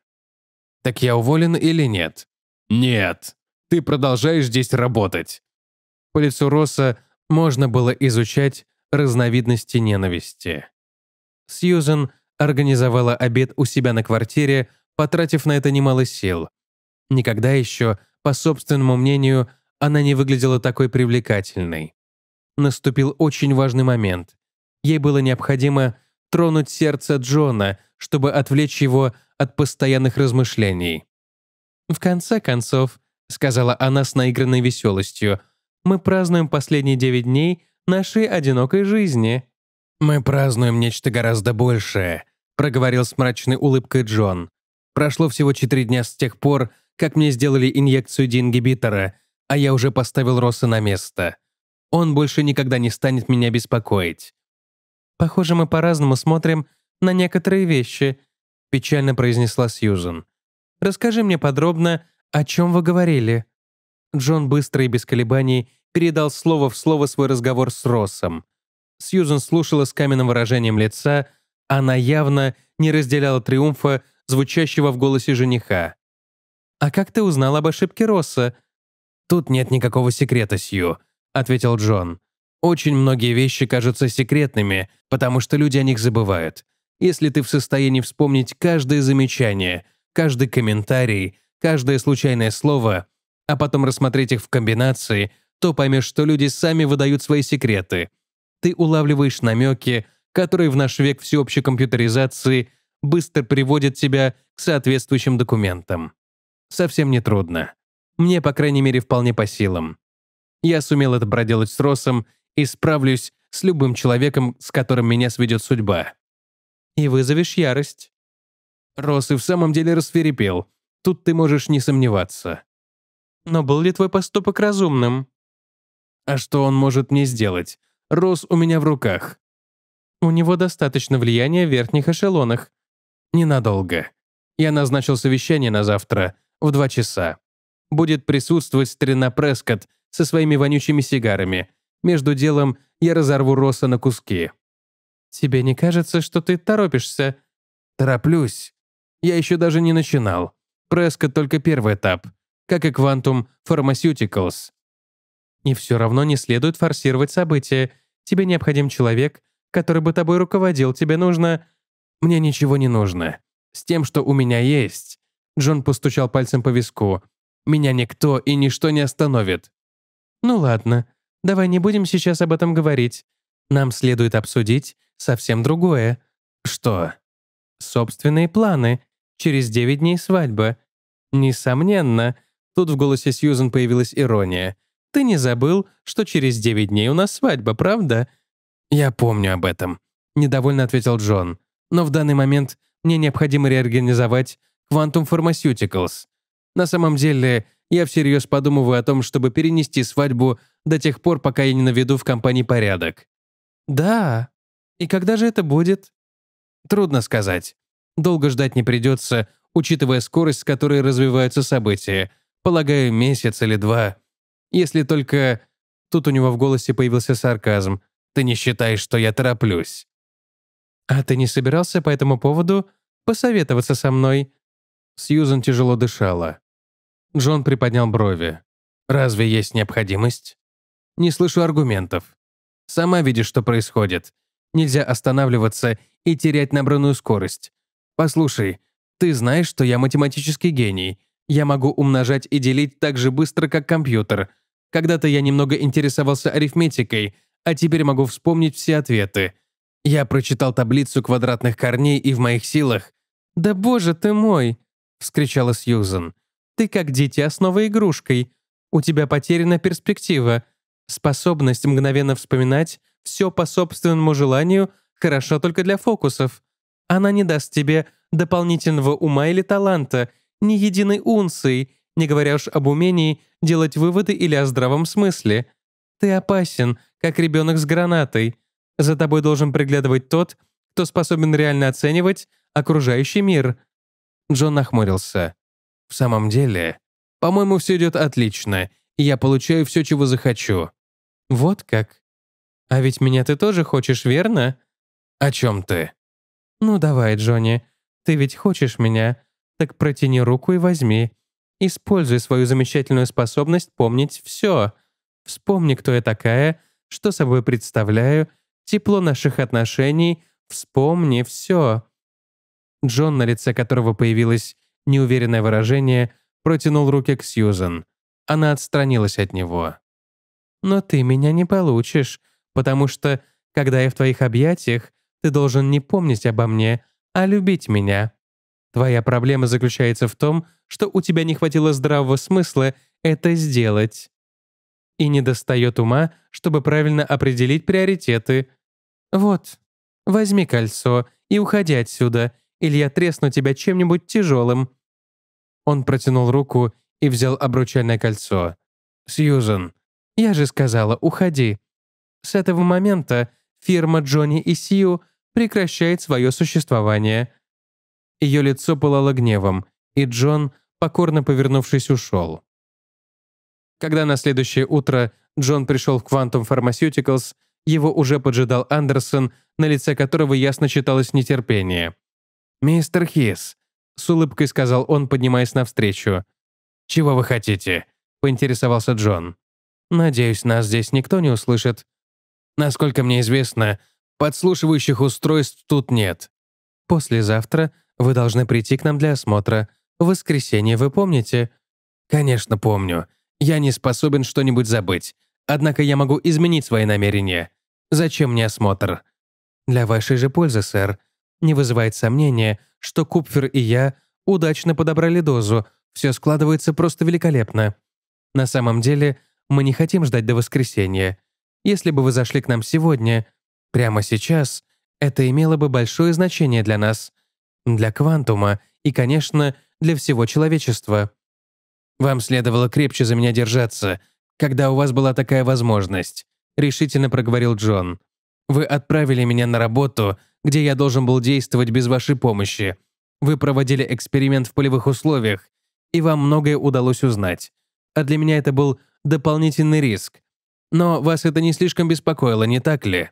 «Так я уволен или нет?» «Нет. Ты продолжаешь здесь работать». По лицу Росса можно было изучать, разновидности ненависти. Сьюзен организовала обед у себя на квартире, потратив на это немало сил. Никогда еще, по собственному мнению, она не выглядела такой привлекательной. Наступил очень важный момент. Ей было необходимо тронуть сердце Джона, чтобы отвлечь его от постоянных размышлений. «В конце концов», — сказала она с наигранной веселостью, «мы празднуем последние девять дней нашей одинокой жизни». «Мы празднуем нечто гораздо большее», — проговорил с мрачной улыбкой Джон. «Прошло всего четыре дня с тех пор, как мне сделали инъекцию дингибитора, а я уже поставил Росса на место. Он больше никогда не станет меня беспокоить». «Похоже, мы по-разному смотрим на некоторые вещи», — печально произнесла Сьюзен. «Расскажи мне подробно, о чем вы говорили». Джон быстро и без колебаний передал слово в слово свой разговор с Россом. Сьюзен слушала с каменным выражением лица, она явно не разделяла триумфа, звучащего в голосе жениха. «А как ты узнал об ошибке Росса?» «Тут нет никакого секрета, Сью», — ответил Джон. «Очень многие вещи кажутся секретными, потому что люди о них забывают. Если ты в состоянии вспомнить каждое замечание, каждый комментарий, каждое случайное слово, а потом рассмотреть их в комбинации — то поймешь, что люди сами выдают свои секреты. Ты улавливаешь намеки, которые в наш век всеобщей компьютеризации быстро приводят тебя к соответствующим документам. Совсем не трудно. Мне, по крайней мере, вполне по силам. Я сумел это проделать с Росом и справлюсь с любым человеком, с которым меня сведет судьба. И вызовешь ярость. Рос и в самом деле расферепел. Тут ты можешь не сомневаться. Но был ли твой поступок разумным? А что он может мне сделать? Рос у меня в руках. У него достаточно влияния в верхних эшелонах. Ненадолго. Я назначил совещание на завтра в два часа. Будет присутствовать старина Прескотт со своими вонючими сигарами. Между делом я разорву Роса на куски. «Тебе не кажется, что ты торопишься?» «Тороплюсь. Я еще даже не начинал. Прескотт только первый этап. Как и Quantum Pharmaceuticals. И все равно не следует форсировать события. Тебе необходим человек, который бы тобой руководил. Тебе нужно... Мне ничего не нужно. С тем, что у меня есть. Джон постучал пальцем по виску. Меня никто и ничто не остановит. Ну ладно, давай не будем сейчас об этом говорить. Нам следует обсудить совсем другое. Что? Собственные планы. Через девять дней свадьба. Несомненно. Тут в голосе Сьюзен появилась ирония. Ты не забыл, что через 9 дней у нас свадьба, правда?» «Я помню об этом», — недовольно ответил Джон. «Но в данный момент мне необходимо реорганизовать Quantum Pharmaceuticals. На самом деле, я всерьез подумываю о том, чтобы перенести свадьбу до тех пор, пока я не наведу в компании порядок». «Да. И когда же это будет?» «Трудно сказать. Долго ждать не придется, учитывая скорость, с которой развиваются события. Полагаю, месяц или два». Если только...» Тут у него в голосе появился сарказм. «Ты не считаешь, что я тороплюсь?» «А ты не собирался по этому поводу посоветоваться со мной?» Сьюзан тяжело дышала. Джон приподнял брови. «Разве есть необходимость?» «Не слышу аргументов. Сама видишь, что происходит. Нельзя останавливаться и терять набранную скорость. Послушай, ты знаешь, что я математический гений. Я могу умножать и делить так же быстро, как компьютер. Когда-то я немного интересовался арифметикой, а теперь могу вспомнить все ответы. Я прочитал таблицу квадратных корней и в моих силах. «Да боже ты мой!» — вскричала Сьюзен. «Ты как дитя с новой игрушкой. У тебя потеряна перспектива. Способность мгновенно вспоминать все по собственному желанию хорошо только для фокусов. Она не даст тебе дополнительного ума или таланта, ни единой унции, не говоря уж об умении делать выводы или о здравом смысле. Ты опасен, как ребенок с гранатой. За тобой должен приглядывать тот, кто способен реально оценивать окружающий мир». Джон нахмурился. «В самом деле, по-моему, все идет отлично, и я получаю все, чего захочу». «Вот как? А ведь меня ты тоже хочешь, верно?» «О чем ты?» «Ну давай, Джонни, ты ведь хочешь меня, так протяни руку и возьми. Используй свою замечательную способность помнить все. Вспомни, кто я такая, что собой представляю, тепло наших отношений, вспомни все. Джон, на лице которого появилось неуверенное выражение, протянул руки к Сьюзен. Она отстранилась от него. «Но ты меня не получишь, потому что, когда я в твоих объятиях, ты должен не помнить обо мне, а любить меня. Твоя проблема заключается в том, что у тебя не хватило здравого смысла это сделать. И недостает ума, чтобы правильно определить приоритеты. Вот, возьми кольцо и уходи отсюда, или я тресну тебя чем-нибудь тяжелым». Он протянул руку и взял обручальное кольцо. «Сьюзен, я же сказала, уходи. С этого момента фирма Джонни и Сью прекращает свое существование. Ее лицо пылало гневом, и Джон, покорно повернувшись, ушел. Когда на следующее утро Джон пришел в Quantum Pharmaceuticals, его уже поджидал Андерсон, на лице которого ясно читалось нетерпение. «Мистер Хис», — с улыбкой сказал он, поднимаясь навстречу. «Чего вы хотите?» — поинтересовался Джон. «Надеюсь, нас здесь никто не услышит». «Насколько мне известно, подслушивающих устройств тут нет». «Послезавтра вы должны прийти к нам для осмотра. В воскресенье вы помните?» «Конечно, помню. Я не способен что-нибудь забыть. Однако я могу изменить свои намерения. Зачем мне осмотр?» «Для вашей же пользы, сэр. Не вызывает сомнения, что Купфер и я удачно подобрали дозу. Все складывается просто великолепно. На самом деле, мы не хотим ждать до воскресенья. Если бы вы зашли к нам сегодня, прямо сейчас, это имело бы большое значение для нас для квантума и, конечно, для всего человечества. Вам следовало крепче за меня держаться, когда у вас была такая возможность, решительно проговорил Джон. Вы отправили меня на работу, где я должен был действовать без вашей помощи. Вы проводили эксперимент в полевых условиях, и вам многое удалось узнать. А для меня это был дополнительный риск. Но вас это не слишком беспокоило, не так ли?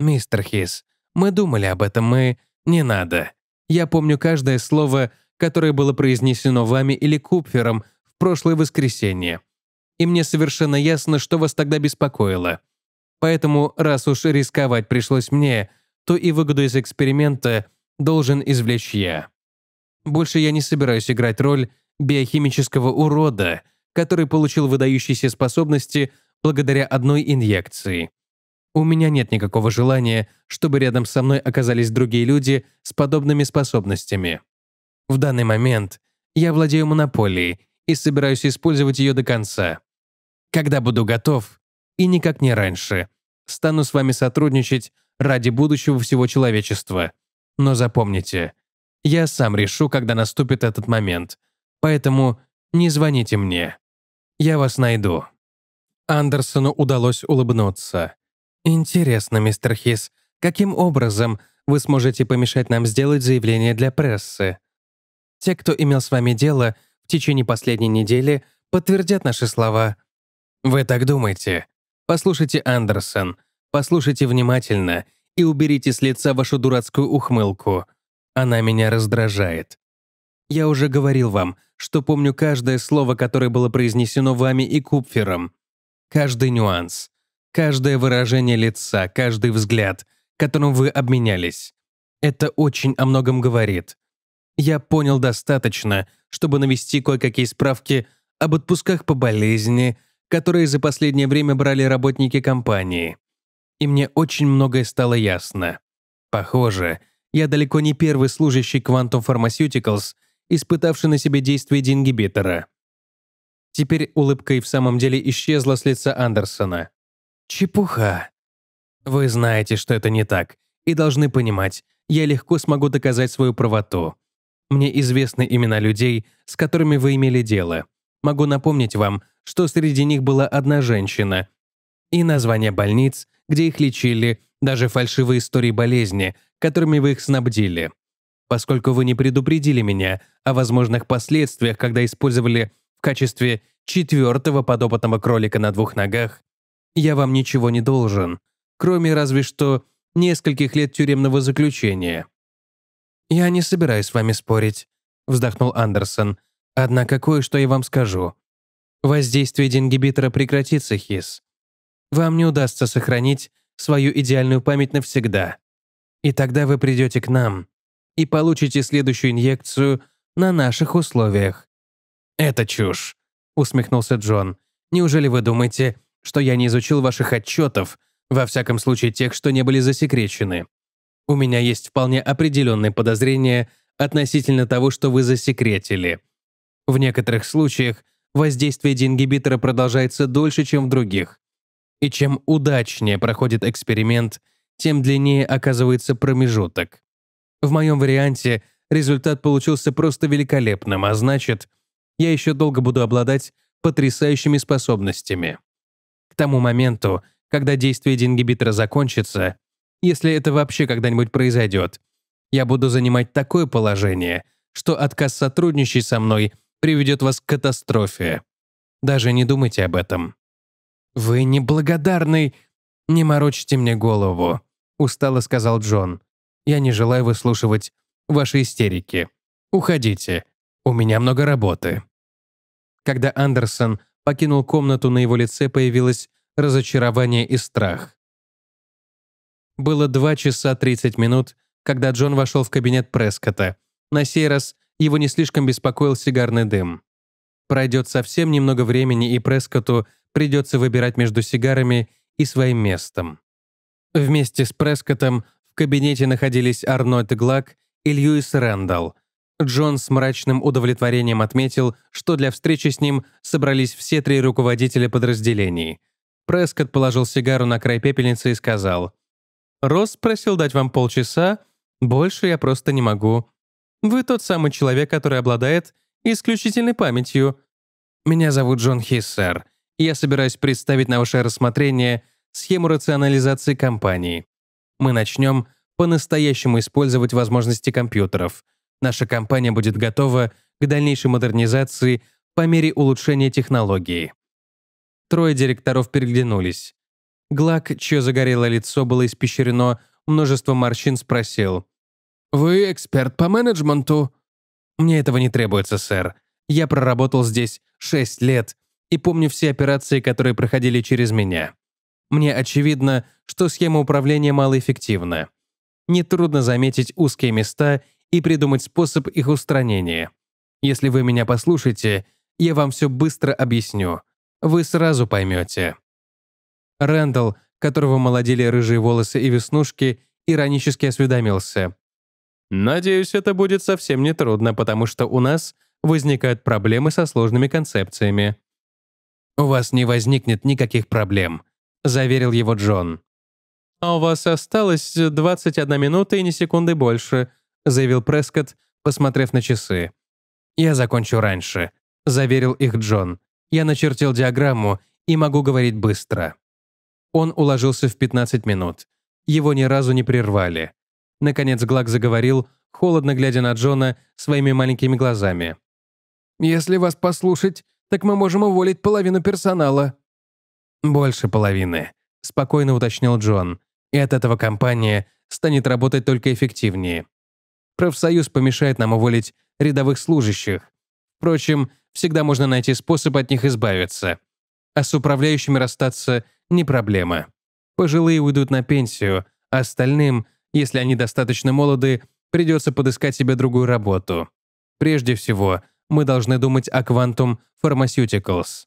Мистер Хис, мы думали об этом, мы... Не надо. Я помню каждое слово, которое было произнесено вами или Купфером в прошлое воскресенье. И мне совершенно ясно, что вас тогда беспокоило. Поэтому, раз уж рисковать пришлось мне, то и выгоду из эксперимента должен извлечь я. Больше я не собираюсь играть роль биохимического урода, который получил выдающиеся способности благодаря одной инъекции. У меня нет никакого желания, чтобы рядом со мной оказались другие люди с подобными способностями. В данный момент я владею монополией и собираюсь использовать ее до конца. Когда буду готов, и никак не раньше, стану с вами сотрудничать ради будущего всего человечества. Но запомните, я сам решу, когда наступит этот момент. Поэтому не звоните мне. Я вас найду». Андерсону удалось улыбнуться. «Интересно, мистер Хис, каким образом вы сможете помешать нам сделать заявление для прессы? Те, кто имел с вами дело в течение последней недели, подтвердят наши слова». «Вы так думаете? Послушайте, Андерсон, послушайте внимательно и уберите с лица вашу дурацкую ухмылку. Она меня раздражает. Я уже говорил вам, что помню каждое слово, которое было произнесено вами и Купфером. Каждый нюанс каждое выражение лица, каждый взгляд, которым вы обменялись. Это очень о многом говорит. Я понял достаточно, чтобы навести кое-какие справки об отпусках по болезни, которые за последнее время брали работники компании. И мне очень многое стало ясно. Похоже, я далеко не первый служащий Quantum Pharmaceuticals, испытавший на себе действие дингибитора. Теперь улыбка и в самом деле исчезла с лица Андерсона. Чепуха. Вы знаете, что это не так, и должны понимать, я легко смогу доказать свою правоту. Мне известны имена людей, с которыми вы имели дело. Могу напомнить вам, что среди них была одна женщина. И названия больниц, где их лечили, даже фальшивые истории болезни, которыми вы их снабдили. Поскольку вы не предупредили меня о возможных последствиях, когда использовали в качестве четвертого подопытного кролика на двух ногах, я вам ничего не должен, кроме разве что нескольких лет тюремного заключения». «Я не собираюсь с вами спорить», — вздохнул Андерсон. «Однако кое-что я вам скажу. Воздействие Дингибитора прекратится, Хис. Вам не удастся сохранить свою идеальную память навсегда. И тогда вы придете к нам и получите следующую инъекцию на наших условиях». «Это чушь», — усмехнулся Джон. «Неужели вы думаете, что я не изучил ваших отчетов, во всяком случае тех, что не были засекречены. У меня есть вполне определенные подозрения относительно того, что вы засекретили. В некоторых случаях воздействие дингибитора продолжается дольше, чем в других. И чем удачнее проходит эксперимент, тем длиннее оказывается промежуток. В моем варианте результат получился просто великолепным, а значит, я еще долго буду обладать потрясающими способностями тому моменту, когда действие дингибитора закончится, если это вообще когда-нибудь произойдет, я буду занимать такое положение, что отказ сотрудничать со мной приведет вас к катастрофе. Даже не думайте об этом. «Вы неблагодарный...» «Не морочите мне голову», — устало сказал Джон. «Я не желаю выслушивать ваши истерики. Уходите. У меня много работы». Когда Андерсон покинул комнату, на его лице появилось разочарование и страх. Было 2 часа 30 минут, когда Джон вошел в кабинет Прескота. На сей раз его не слишком беспокоил сигарный дым. Пройдет совсем немного времени, и Прескоту придется выбирать между сигарами и своим местом. Вместе с Прескотом в кабинете находились Арнольд Глак и Льюис Рэндалл, Джон с мрачным удовлетворением отметил, что для встречи с ним собрались все три руководителя подразделений. Прескотт положил сигару на край пепельницы и сказал, "Рос просил дать вам полчаса, больше я просто не могу. Вы тот самый человек, который обладает исключительной памятью. Меня зовут Джон Хиссер, сэр. Я собираюсь представить на ваше рассмотрение схему рационализации компании. Мы начнем по-настоящему использовать возможности компьютеров – наша компания будет готова к дальнейшей модернизации по мере улучшения технологии. Трое директоров переглянулись. Глак, чье загорелое лицо было испещрено множество морщин, спросил. «Вы эксперт по менеджменту?» «Мне этого не требуется, сэр. Я проработал здесь шесть лет и помню все операции, которые проходили через меня. Мне очевидно, что схема управления малоэффективна. Нетрудно заметить узкие места и придумать способ их устранения. Если вы меня послушаете, я вам все быстро объясню. Вы сразу поймете. Рэндалл, которого молодили рыжие волосы и веснушки, иронически осведомился. «Надеюсь, это будет совсем нетрудно, потому что у нас возникают проблемы со сложными концепциями». «У вас не возникнет никаких проблем», — заверил его Джон. «А у вас осталось 21 минута и ни секунды больше. — заявил Прескотт, посмотрев на часы. «Я закончу раньше», — заверил их Джон. «Я начертил диаграмму и могу говорить быстро». Он уложился в 15 минут. Его ни разу не прервали. Наконец Глак заговорил, холодно глядя на Джона своими маленькими глазами. «Если вас послушать, так мы можем уволить половину персонала». «Больше половины», — спокойно уточнил Джон. «И от этого компания станет работать только эффективнее профсоюз помешает нам уволить рядовых служащих. Впрочем, всегда можно найти способ от них избавиться. А с управляющими расстаться не проблема. Пожилые уйдут на пенсию, а остальным, если они достаточно молоды, придется подыскать себе другую работу. Прежде всего, мы должны думать о Quantum Pharmaceuticals.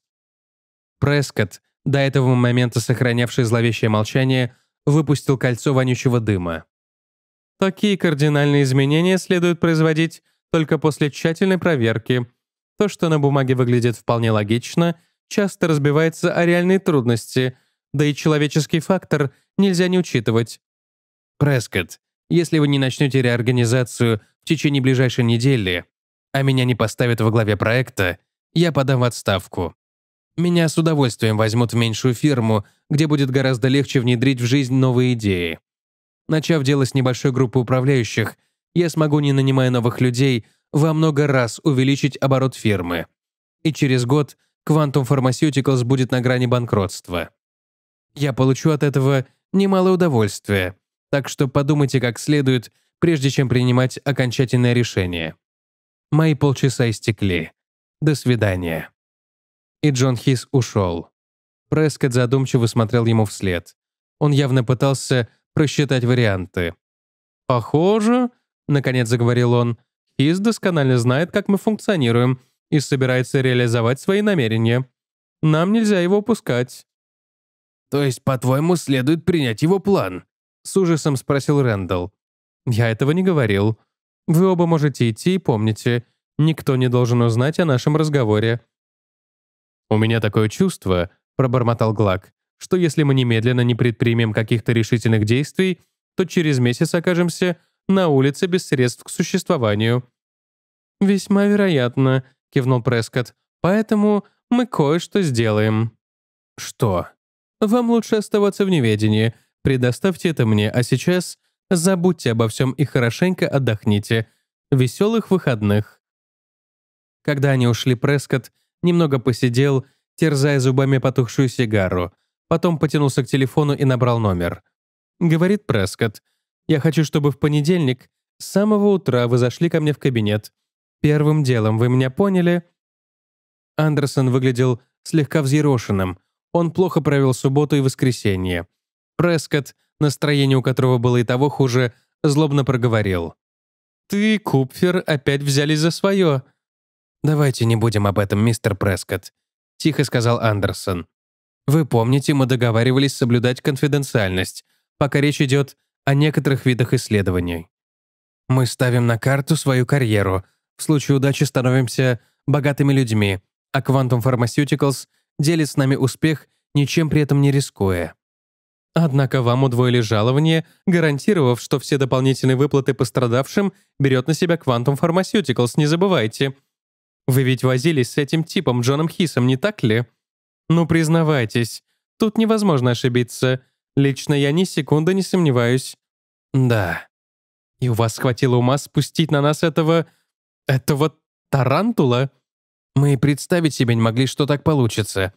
Прескотт, до этого момента сохранявший зловещее молчание, выпустил кольцо вонючего дыма. Такие кардинальные изменения следует производить только после тщательной проверки. То, что на бумаге выглядит вполне логично, часто разбивается о реальные трудности, да и человеческий фактор нельзя не учитывать. Прескотт, если вы не начнете реорганизацию в течение ближайшей недели, а меня не поставят во главе проекта, я подам в отставку. Меня с удовольствием возьмут в меньшую фирму, где будет гораздо легче внедрить в жизнь новые идеи. Начав дело с небольшой группы управляющих, я смогу, не нанимая новых людей, во много раз увеличить оборот фирмы. И через год Quantum Pharmaceuticals будет на грани банкротства. Я получу от этого немало удовольствия, так что подумайте как следует, прежде чем принимать окончательное решение. Мои полчаса истекли. До свидания. И Джон Хис ушел. Прескотт задумчиво смотрел ему вслед. Он явно пытался просчитать варианты. «Похоже», — наконец заговорил он, — «Хиз досконально знает, как мы функционируем и собирается реализовать свои намерения. Нам нельзя его упускать». «То есть, по-твоему, следует принять его план?» — с ужасом спросил Рэндалл. «Я этого не говорил. Вы оба можете идти и помните, никто не должен узнать о нашем разговоре». «У меня такое чувство», — пробормотал Глак, что если мы немедленно не предпримем каких-то решительных действий, то через месяц окажемся на улице без средств к существованию». «Весьма вероятно», — кивнул Прескотт. «Поэтому мы кое-что сделаем». «Что?» «Вам лучше оставаться в неведении. Предоставьте это мне, а сейчас забудьте обо всем и хорошенько отдохните. Веселых выходных». Когда они ушли, Прескотт немного посидел, терзая зубами потухшую сигару, Потом потянулся к телефону и набрал номер. Говорит Прескотт. «Я хочу, чтобы в понедельник с самого утра вы зашли ко мне в кабинет. Первым делом, вы меня поняли?» Андерсон выглядел слегка взъерошенным. Он плохо провел субботу и воскресенье. Прескотт, настроение у которого было и того хуже, злобно проговорил. «Ты, Купфер, опять взялись за свое». «Давайте не будем об этом, мистер Прескотт», — тихо сказал Андерсон. Вы помните, мы договаривались соблюдать конфиденциальность, пока речь идет о некоторых видах исследований. Мы ставим на карту свою карьеру, в случае удачи становимся богатыми людьми, а Quantum Pharmaceuticals делит с нами успех, ничем при этом не рискуя. Однако вам удвоили жалование, гарантировав, что все дополнительные выплаты пострадавшим берет на себя Quantum Pharmaceuticals, не забывайте. Вы ведь возились с этим типом Джоном Хисом, не так ли? «Ну, признавайтесь, тут невозможно ошибиться. Лично я ни секунды не сомневаюсь». «Да». «И у вас хватило ума спустить на нас этого... этого тарантула?» «Мы представить себе не могли, что так получится.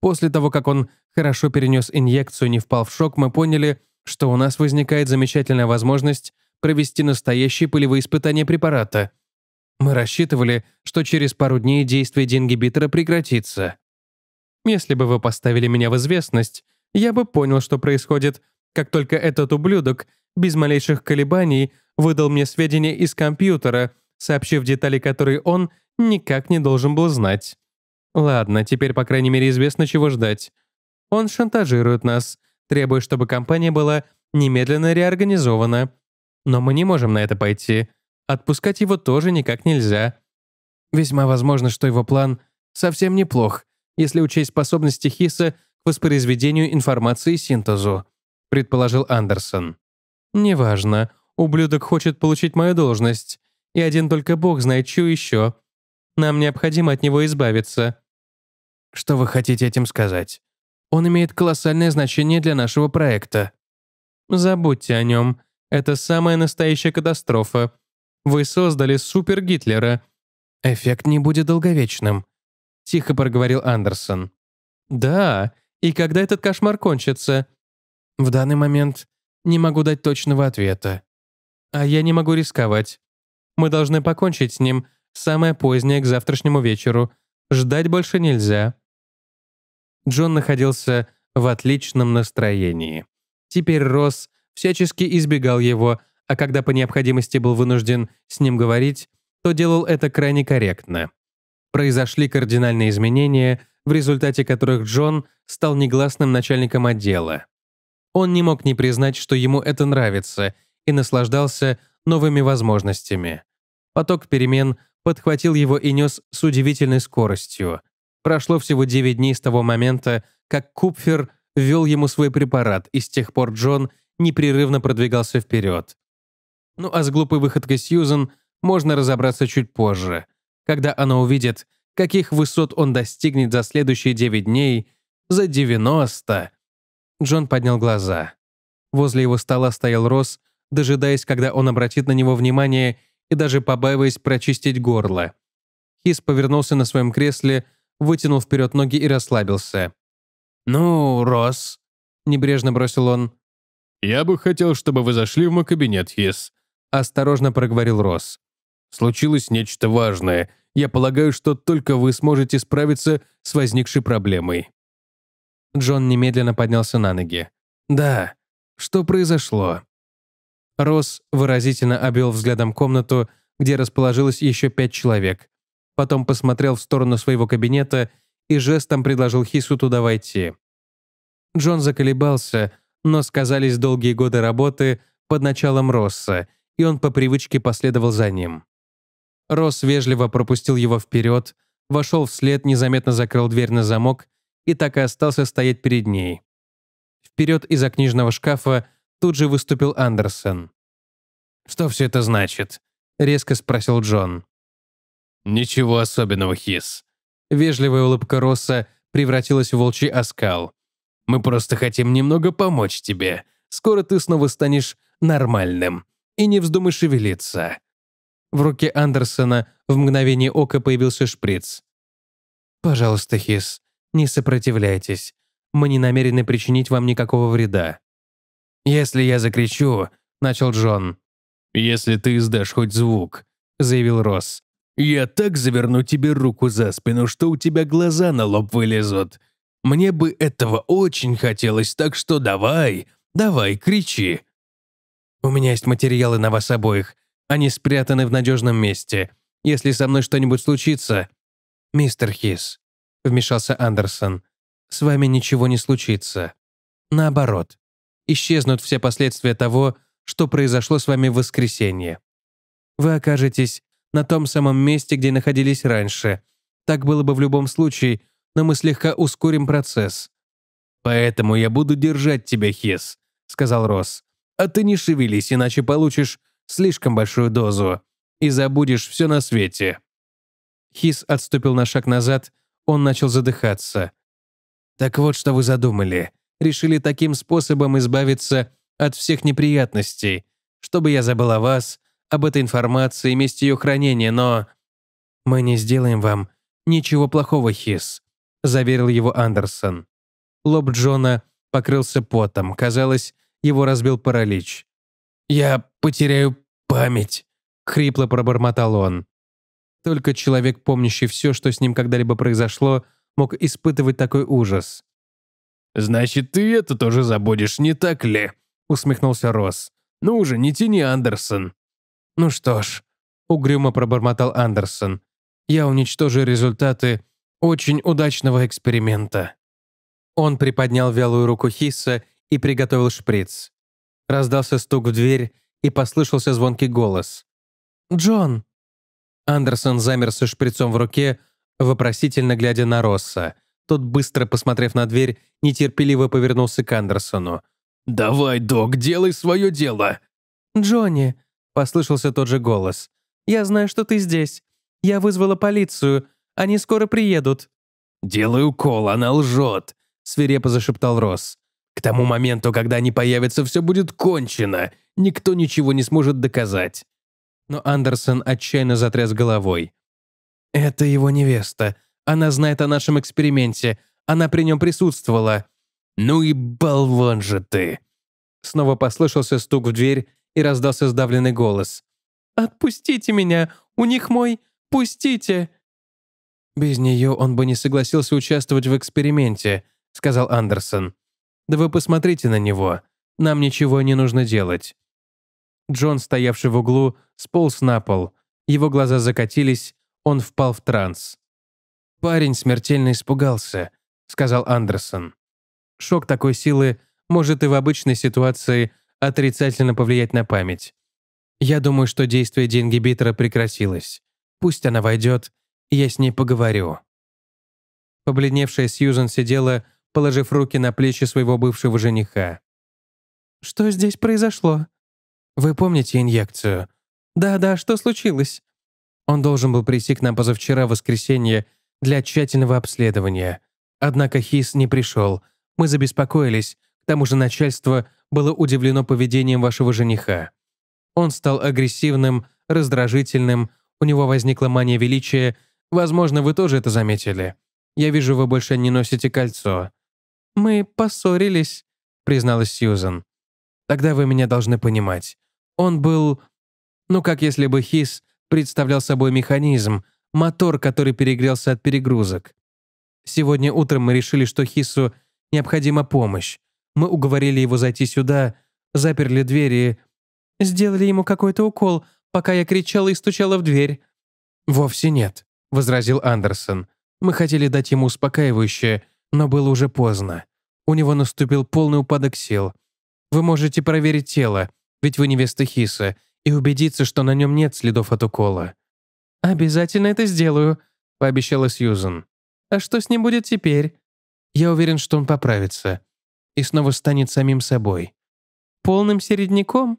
После того, как он хорошо перенес инъекцию и не впал в шок, мы поняли, что у нас возникает замечательная возможность провести настоящие полевые испытания препарата. Мы рассчитывали, что через пару дней действие дингибитора прекратится. Если бы вы поставили меня в известность, я бы понял, что происходит, как только этот ублюдок, без малейших колебаний, выдал мне сведения из компьютера, сообщив детали, которые он никак не должен был знать. Ладно, теперь, по крайней мере, известно, чего ждать. Он шантажирует нас, требуя, чтобы компания была немедленно реорганизована. Но мы не можем на это пойти. Отпускать его тоже никак нельзя. Весьма возможно, что его план совсем неплох, если учесть способности Хиса к воспроизведению информации и синтезу», — предположил Андерсон. «Неважно. Ублюдок хочет получить мою должность. И один только бог знает, чью еще. Нам необходимо от него избавиться». «Что вы хотите этим сказать? Он имеет колоссальное значение для нашего проекта». «Забудьте о нем. Это самая настоящая катастрофа. Вы создали супер-Гитлера». «Эффект не будет долговечным. — тихо проговорил Андерсон. «Да, и когда этот кошмар кончится?» «В данный момент не могу дать точного ответа. А я не могу рисковать. Мы должны покончить с ним самое позднее к завтрашнему вечеру. Ждать больше нельзя». Джон находился в отличном настроении. Теперь Росс всячески избегал его, а когда по необходимости был вынужден с ним говорить, то делал это крайне корректно произошли кардинальные изменения, в результате которых Джон стал негласным начальником отдела. Он не мог не признать, что ему это нравится, и наслаждался новыми возможностями. Поток перемен подхватил его и нес с удивительной скоростью. Прошло всего 9 дней с того момента, как Купфер ввел ему свой препарат, и с тех пор Джон непрерывно продвигался вперед. Ну а с глупой выходкой Сьюзен можно разобраться чуть позже когда она увидит, каких высот он достигнет за следующие 9 дней, за 90. Джон поднял глаза. Возле его стола стоял Росс, дожидаясь, когда он обратит на него внимание и даже побаиваясь прочистить горло. Хис повернулся на своем кресле, вытянул вперед ноги и расслабился. «Ну, Росс», — небрежно бросил он. «Я бы хотел, чтобы вы зашли в мой кабинет, Хис», — осторожно проговорил Росс. Случилось нечто важное. Я полагаю, что только вы сможете справиться с возникшей проблемой». Джон немедленно поднялся на ноги. «Да. Что произошло?» Росс выразительно обвел взглядом комнату, где расположилось еще пять человек. Потом посмотрел в сторону своего кабинета и жестом предложил Хису туда войти. Джон заколебался, но сказались долгие годы работы под началом Росса, и он по привычке последовал за ним. Рос вежливо пропустил его вперед, вошел вслед, незаметно закрыл дверь на замок и так и остался стоять перед ней. Вперед из-за книжного шкафа тут же выступил Андерсон. «Что все это значит?» — резко спросил Джон. «Ничего особенного, Хис». Вежливая улыбка Росса превратилась в волчий оскал. «Мы просто хотим немного помочь тебе. Скоро ты снова станешь нормальным. И не вздумай шевелиться. В руке Андерсона в мгновение ока появился шприц. «Пожалуйста, Хис, не сопротивляйтесь. Мы не намерены причинить вам никакого вреда». «Если я закричу», — начал Джон. «Если ты издашь хоть звук», — заявил Росс. «Я так заверну тебе руку за спину, что у тебя глаза на лоб вылезут. Мне бы этого очень хотелось, так что давай, давай, кричи». «У меня есть материалы на вас обоих. Они спрятаны в надежном месте. Если со мной что-нибудь случится...» «Мистер Хис», — вмешался Андерсон, — «с вами ничего не случится. Наоборот, исчезнут все последствия того, что произошло с вами в воскресенье. Вы окажетесь на том самом месте, где находились раньше. Так было бы в любом случае, но мы слегка ускорим процесс». «Поэтому я буду держать тебя, Хис», — сказал Росс. «А ты не шевелись, иначе получишь слишком большую дозу, и забудешь все на свете». Хис отступил на шаг назад, он начал задыхаться. «Так вот, что вы задумали. Решили таким способом избавиться от всех неприятностей, чтобы я забыл о вас, об этой информации и месте ее хранения, но...» «Мы не сделаем вам ничего плохого, Хис», — заверил его Андерсон. Лоб Джона покрылся потом. Казалось, его разбил паралич. «Я потеряю память», — хрипло пробормотал он. Только человек, помнящий все, что с ним когда-либо произошло, мог испытывать такой ужас. «Значит, ты это тоже забудешь, не так ли?» — усмехнулся Росс. «Ну уже не тяни, Андерсон». «Ну что ж», — угрюмо пробормотал Андерсон, «я уничтожу результаты очень удачного эксперимента». Он приподнял вялую руку Хисса и приготовил шприц. Раздался стук в дверь, и послышался звонкий голос. «Джон!» Андерсон замер со шприцом в руке, вопросительно глядя на Росса. Тот, быстро посмотрев на дверь, нетерпеливо повернулся к Андерсону. «Давай, док, делай свое дело!» «Джонни!» — послышался тот же голос. «Я знаю, что ты здесь. Я вызвала полицию. Они скоро приедут». «Делай укол, она лжет!» — свирепо зашептал Росс. К тому моменту, когда они появятся, все будет кончено. Никто ничего не сможет доказать. Но Андерсон отчаянно затряс головой. «Это его невеста. Она знает о нашем эксперименте. Она при нем присутствовала. Ну и болван же ты!» Снова послышался стук в дверь и раздался сдавленный голос. «Отпустите меня! У них мой... Пустите!» «Без нее он бы не согласился участвовать в эксперименте», — сказал Андерсон. Да вы посмотрите на него. Нам ничего не нужно делать». Джон, стоявший в углу, сполз на пол. Его глаза закатились, он впал в транс. «Парень смертельно испугался», — сказал Андерсон. «Шок такой силы может и в обычной ситуации отрицательно повлиять на память. Я думаю, что действие Денгибитора прекратилось. Пусть она войдет, и я с ней поговорю». Побледневшая Сьюзан сидела, положив руки на плечи своего бывшего жениха. «Что здесь произошло?» «Вы помните инъекцию?» «Да-да, что случилось?» Он должен был прийти к нам позавчера, в воскресенье, для тщательного обследования. Однако Хис не пришел. Мы забеспокоились, к тому же начальство было удивлено поведением вашего жениха. Он стал агрессивным, раздражительным, у него возникла мания величия, возможно, вы тоже это заметили. Я вижу, вы больше не носите кольцо. Мы поссорились, призналась Сьюзан. Тогда вы меня должны понимать. Он был... Ну, как если бы Хис представлял собой механизм, мотор, который перегрелся от перегрузок. Сегодня утром мы решили, что Хису необходима помощь. Мы уговорили его зайти сюда, заперли двери и... Сделали ему какой-то укол, пока я кричала и стучала в дверь. «Вовсе нет», — возразил Андерсон. «Мы хотели дать ему успокаивающее, но было уже поздно. У него наступил полный упадок сил. Вы можете проверить тело, ведь вы невеста Хиса, и убедиться, что на нем нет следов от укола. «Обязательно это сделаю», — пообещала Сьюзен. «А что с ним будет теперь?» «Я уверен, что он поправится. И снова станет самим собой. Полным середняком?»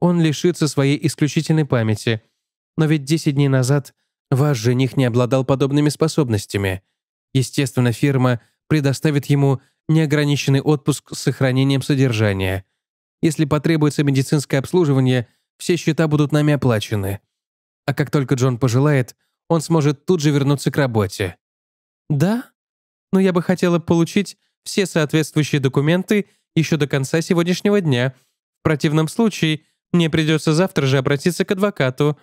Он лишится своей исключительной памяти. Но ведь 10 дней назад ваш жених не обладал подобными способностями. Естественно, фирма предоставит ему неограниченный отпуск с сохранением содержания. Если потребуется медицинское обслуживание, все счета будут нами оплачены. А как только Джон пожелает, он сможет тут же вернуться к работе. Да? Но я бы хотела получить все соответствующие документы еще до конца сегодняшнего дня. В противном случае мне придется завтра же обратиться к адвокату.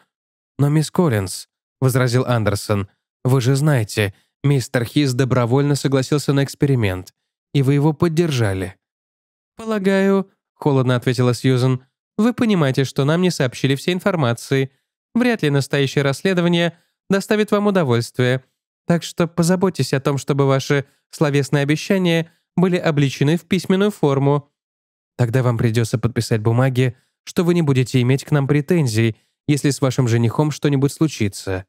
Но мисс Коллинз, — возразил Андерсон, — вы же знаете, — Мистер Хиз добровольно согласился на эксперимент, и вы его поддержали. «Полагаю», — холодно ответила Сьюзен, «вы понимаете, что нам не сообщили все информации. Вряд ли настоящее расследование доставит вам удовольствие. Так что позаботьтесь о том, чтобы ваши словесные обещания были обличены в письменную форму. Тогда вам придется подписать бумаги, что вы не будете иметь к нам претензий, если с вашим женихом что-нибудь случится».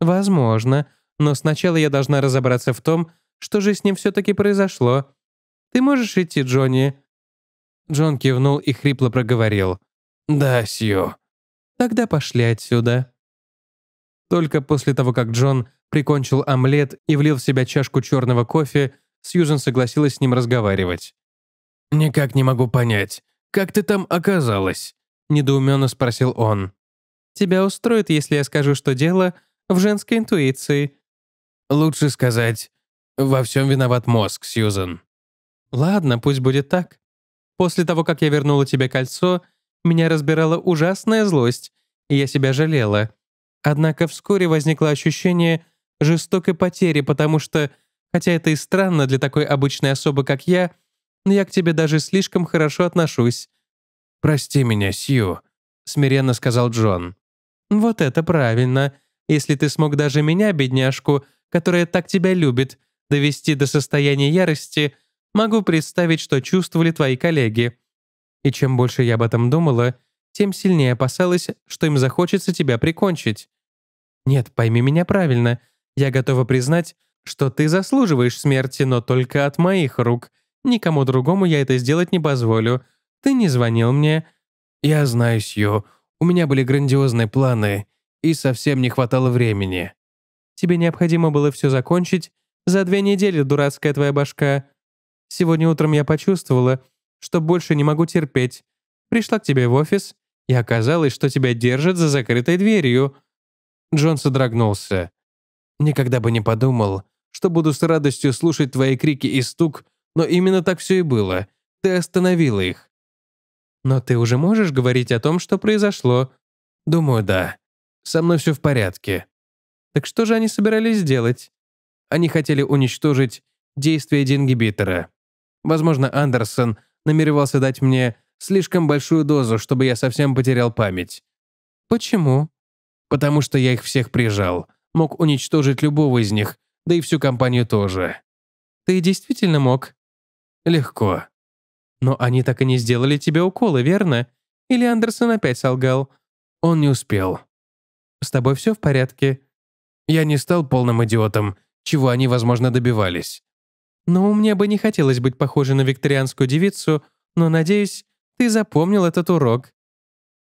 «Возможно», но сначала я должна разобраться в том, что же с ним все-таки произошло. Ты можешь идти, Джонни?» Джон кивнул и хрипло проговорил. «Да, Сью». «Тогда пошли отсюда». Только после того, как Джон прикончил омлет и влил в себя чашку черного кофе, Сьюзен согласилась с ним разговаривать. «Никак не могу понять, как ты там оказалась?» – недоуменно спросил он. «Тебя устроит, если я скажу, что дело в женской интуиции», Лучше сказать, во всем виноват мозг, Сьюзен. Ладно, пусть будет так. После того, как я вернула тебе кольцо, меня разбирала ужасная злость, и я себя жалела. Однако вскоре возникло ощущение жестокой потери, потому что, хотя это и странно для такой обычной особы, как я, но я к тебе даже слишком хорошо отношусь. «Прости меня, Сью», — смиренно сказал Джон. «Вот это правильно. Если ты смог даже меня, бедняжку, — которая так тебя любит, довести до состояния ярости, могу представить, что чувствовали твои коллеги. И чем больше я об этом думала, тем сильнее опасалась, что им захочется тебя прикончить. Нет, пойми меня правильно, я готова признать, что ты заслуживаешь смерти, но только от моих рук. Никому другому я это сделать не позволю. Ты не звонил мне. Я знаю, Сью, у меня были грандиозные планы, и совсем не хватало времени. Тебе необходимо было все закончить. За две недели, дурацкая твоя башка. Сегодня утром я почувствовала, что больше не могу терпеть. Пришла к тебе в офис, и оказалось, что тебя держат за закрытой дверью». Джон содрогнулся. «Никогда бы не подумал, что буду с радостью слушать твои крики и стук, но именно так все и было. Ты остановила их». «Но ты уже можешь говорить о том, что произошло?» «Думаю, да. Со мной все в порядке. Так что же они собирались сделать? Они хотели уничтожить действие Дингибитера. Возможно, Андерсон намеревался дать мне слишком большую дозу, чтобы я совсем потерял память. Почему? Потому что я их всех прижал. Мог уничтожить любого из них, да и всю компанию тоже. Ты действительно мог? Легко. Но они так и не сделали тебе уколы, верно? Или Андерсон опять солгал? Он не успел. С тобой все в порядке? Я не стал полным идиотом, чего они, возможно, добивались. Но мне бы не хотелось быть похожей на викторианскую девицу, но, надеюсь, ты запомнил этот урок.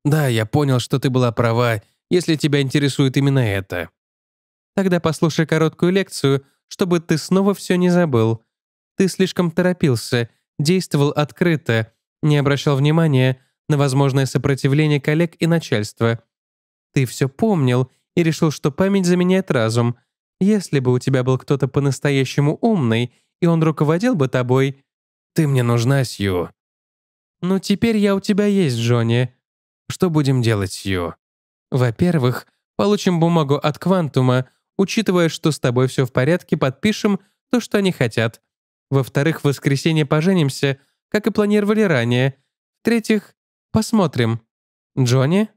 Да, я понял, что ты была права, если тебя интересует именно это. Тогда послушай короткую лекцию, чтобы ты снова все не забыл. Ты слишком торопился, действовал открыто, не обращал внимания на возможное сопротивление коллег и начальства. Ты все помнил и решил, что память заменяет разум. Если бы у тебя был кто-то по-настоящему умный, и он руководил бы тобой... Ты мне нужна, Сью. Ну теперь я у тебя есть, Джонни. Что будем делать, Сью? Во-первых, получим бумагу от Квантума, учитывая, что с тобой все в порядке, подпишем то, что они хотят. Во-вторых, в воскресенье поженимся, как и планировали ранее. В-третьих, посмотрим. Джонни?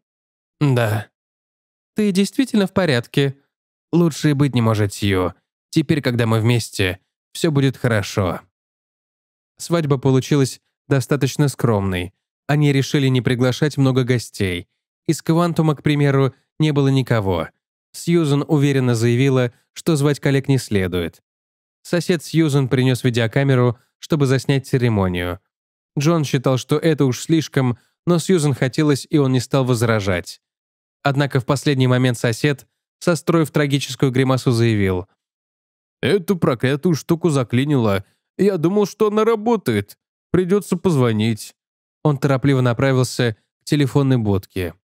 Да. «Ты действительно в порядке?» «Лучше и быть не может, Сью. Теперь, когда мы вместе, все будет хорошо». Свадьба получилась достаточно скромной. Они решили не приглашать много гостей. Из Квантума, к примеру, не было никого. Сьюзен уверенно заявила, что звать коллег не следует. Сосед Сьюзен принес видеокамеру, чтобы заснять церемонию. Джон считал, что это уж слишком, но Сьюзен хотелось, и он не стал возражать. Однако в последний момент сосед, состроив трагическую гримасу, заявил. «Эту проклятую штуку заклинило. Я думал, что она работает. Придется позвонить». Он торопливо направился к телефонной будке.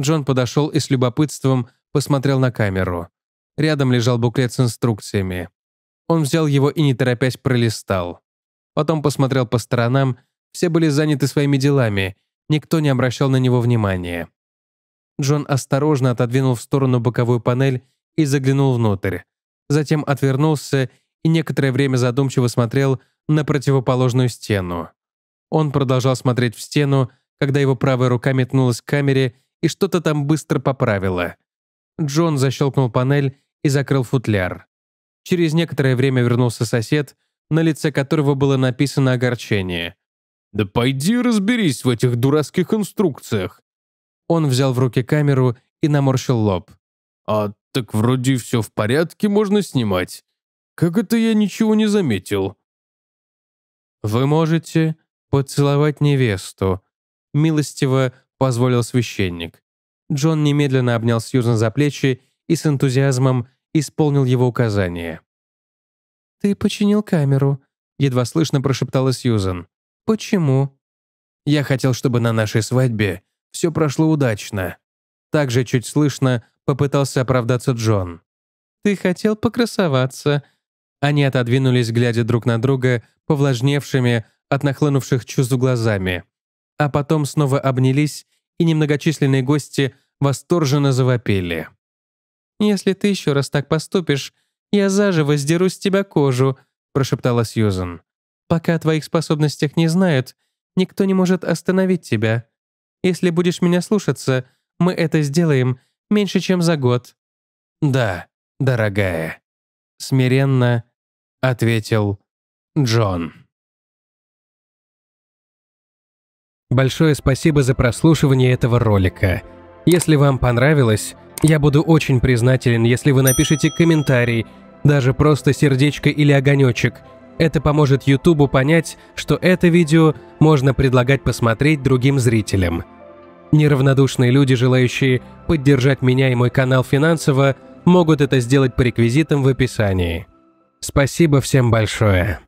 Джон подошел и с любопытством посмотрел на камеру. Рядом лежал буклет с инструкциями. Он взял его и, не торопясь, пролистал. Потом посмотрел по сторонам, все были заняты своими делами, никто не обращал на него внимания. Джон осторожно отодвинул в сторону боковую панель и заглянул внутрь. Затем отвернулся и некоторое время задумчиво смотрел на противоположную стену. Он продолжал смотреть в стену, когда его правая рука метнулась к камере и что-то там быстро поправило. Джон защелкнул панель и закрыл футляр. Через некоторое время вернулся сосед, на лице которого было написано огорчение. «Да пойди разберись в этих дурацких инструкциях. Он взял в руки камеру и наморщил лоб. «А так вроде все в порядке, можно снимать. Как это я ничего не заметил?» «Вы можете поцеловать невесту», — милостиво позволил священник. Джон немедленно обнял Сьюзан за плечи и с энтузиазмом исполнил его указание. «Ты починил камеру», — едва слышно прошептала Сьюзан. «Почему?» «Я хотел, чтобы на нашей свадьбе все прошло удачно. Также чуть слышно попытался оправдаться Джон. «Ты хотел покрасоваться». Они отодвинулись, глядя друг на друга, повлажневшими от нахлынувших чувств глазами. А потом снова обнялись, и немногочисленные гости восторженно завопили. «Если ты еще раз так поступишь, я заживо сдеру с тебя кожу», прошептала Сьюзен. «Пока о твоих способностях не знают, никто не может остановить тебя. Если будешь меня слушаться, мы это сделаем меньше, чем за год». «Да, дорогая», — смиренно ответил Джон. Большое спасибо за прослушивание этого ролика. Если вам понравилось, я буду очень признателен, если вы напишите комментарий, даже просто сердечко или огонечек — это поможет Ютубу понять, что это видео можно предлагать посмотреть другим зрителям. Неравнодушные люди, желающие поддержать меня и мой канал финансово, могут это сделать по реквизитам в описании. Спасибо всем большое.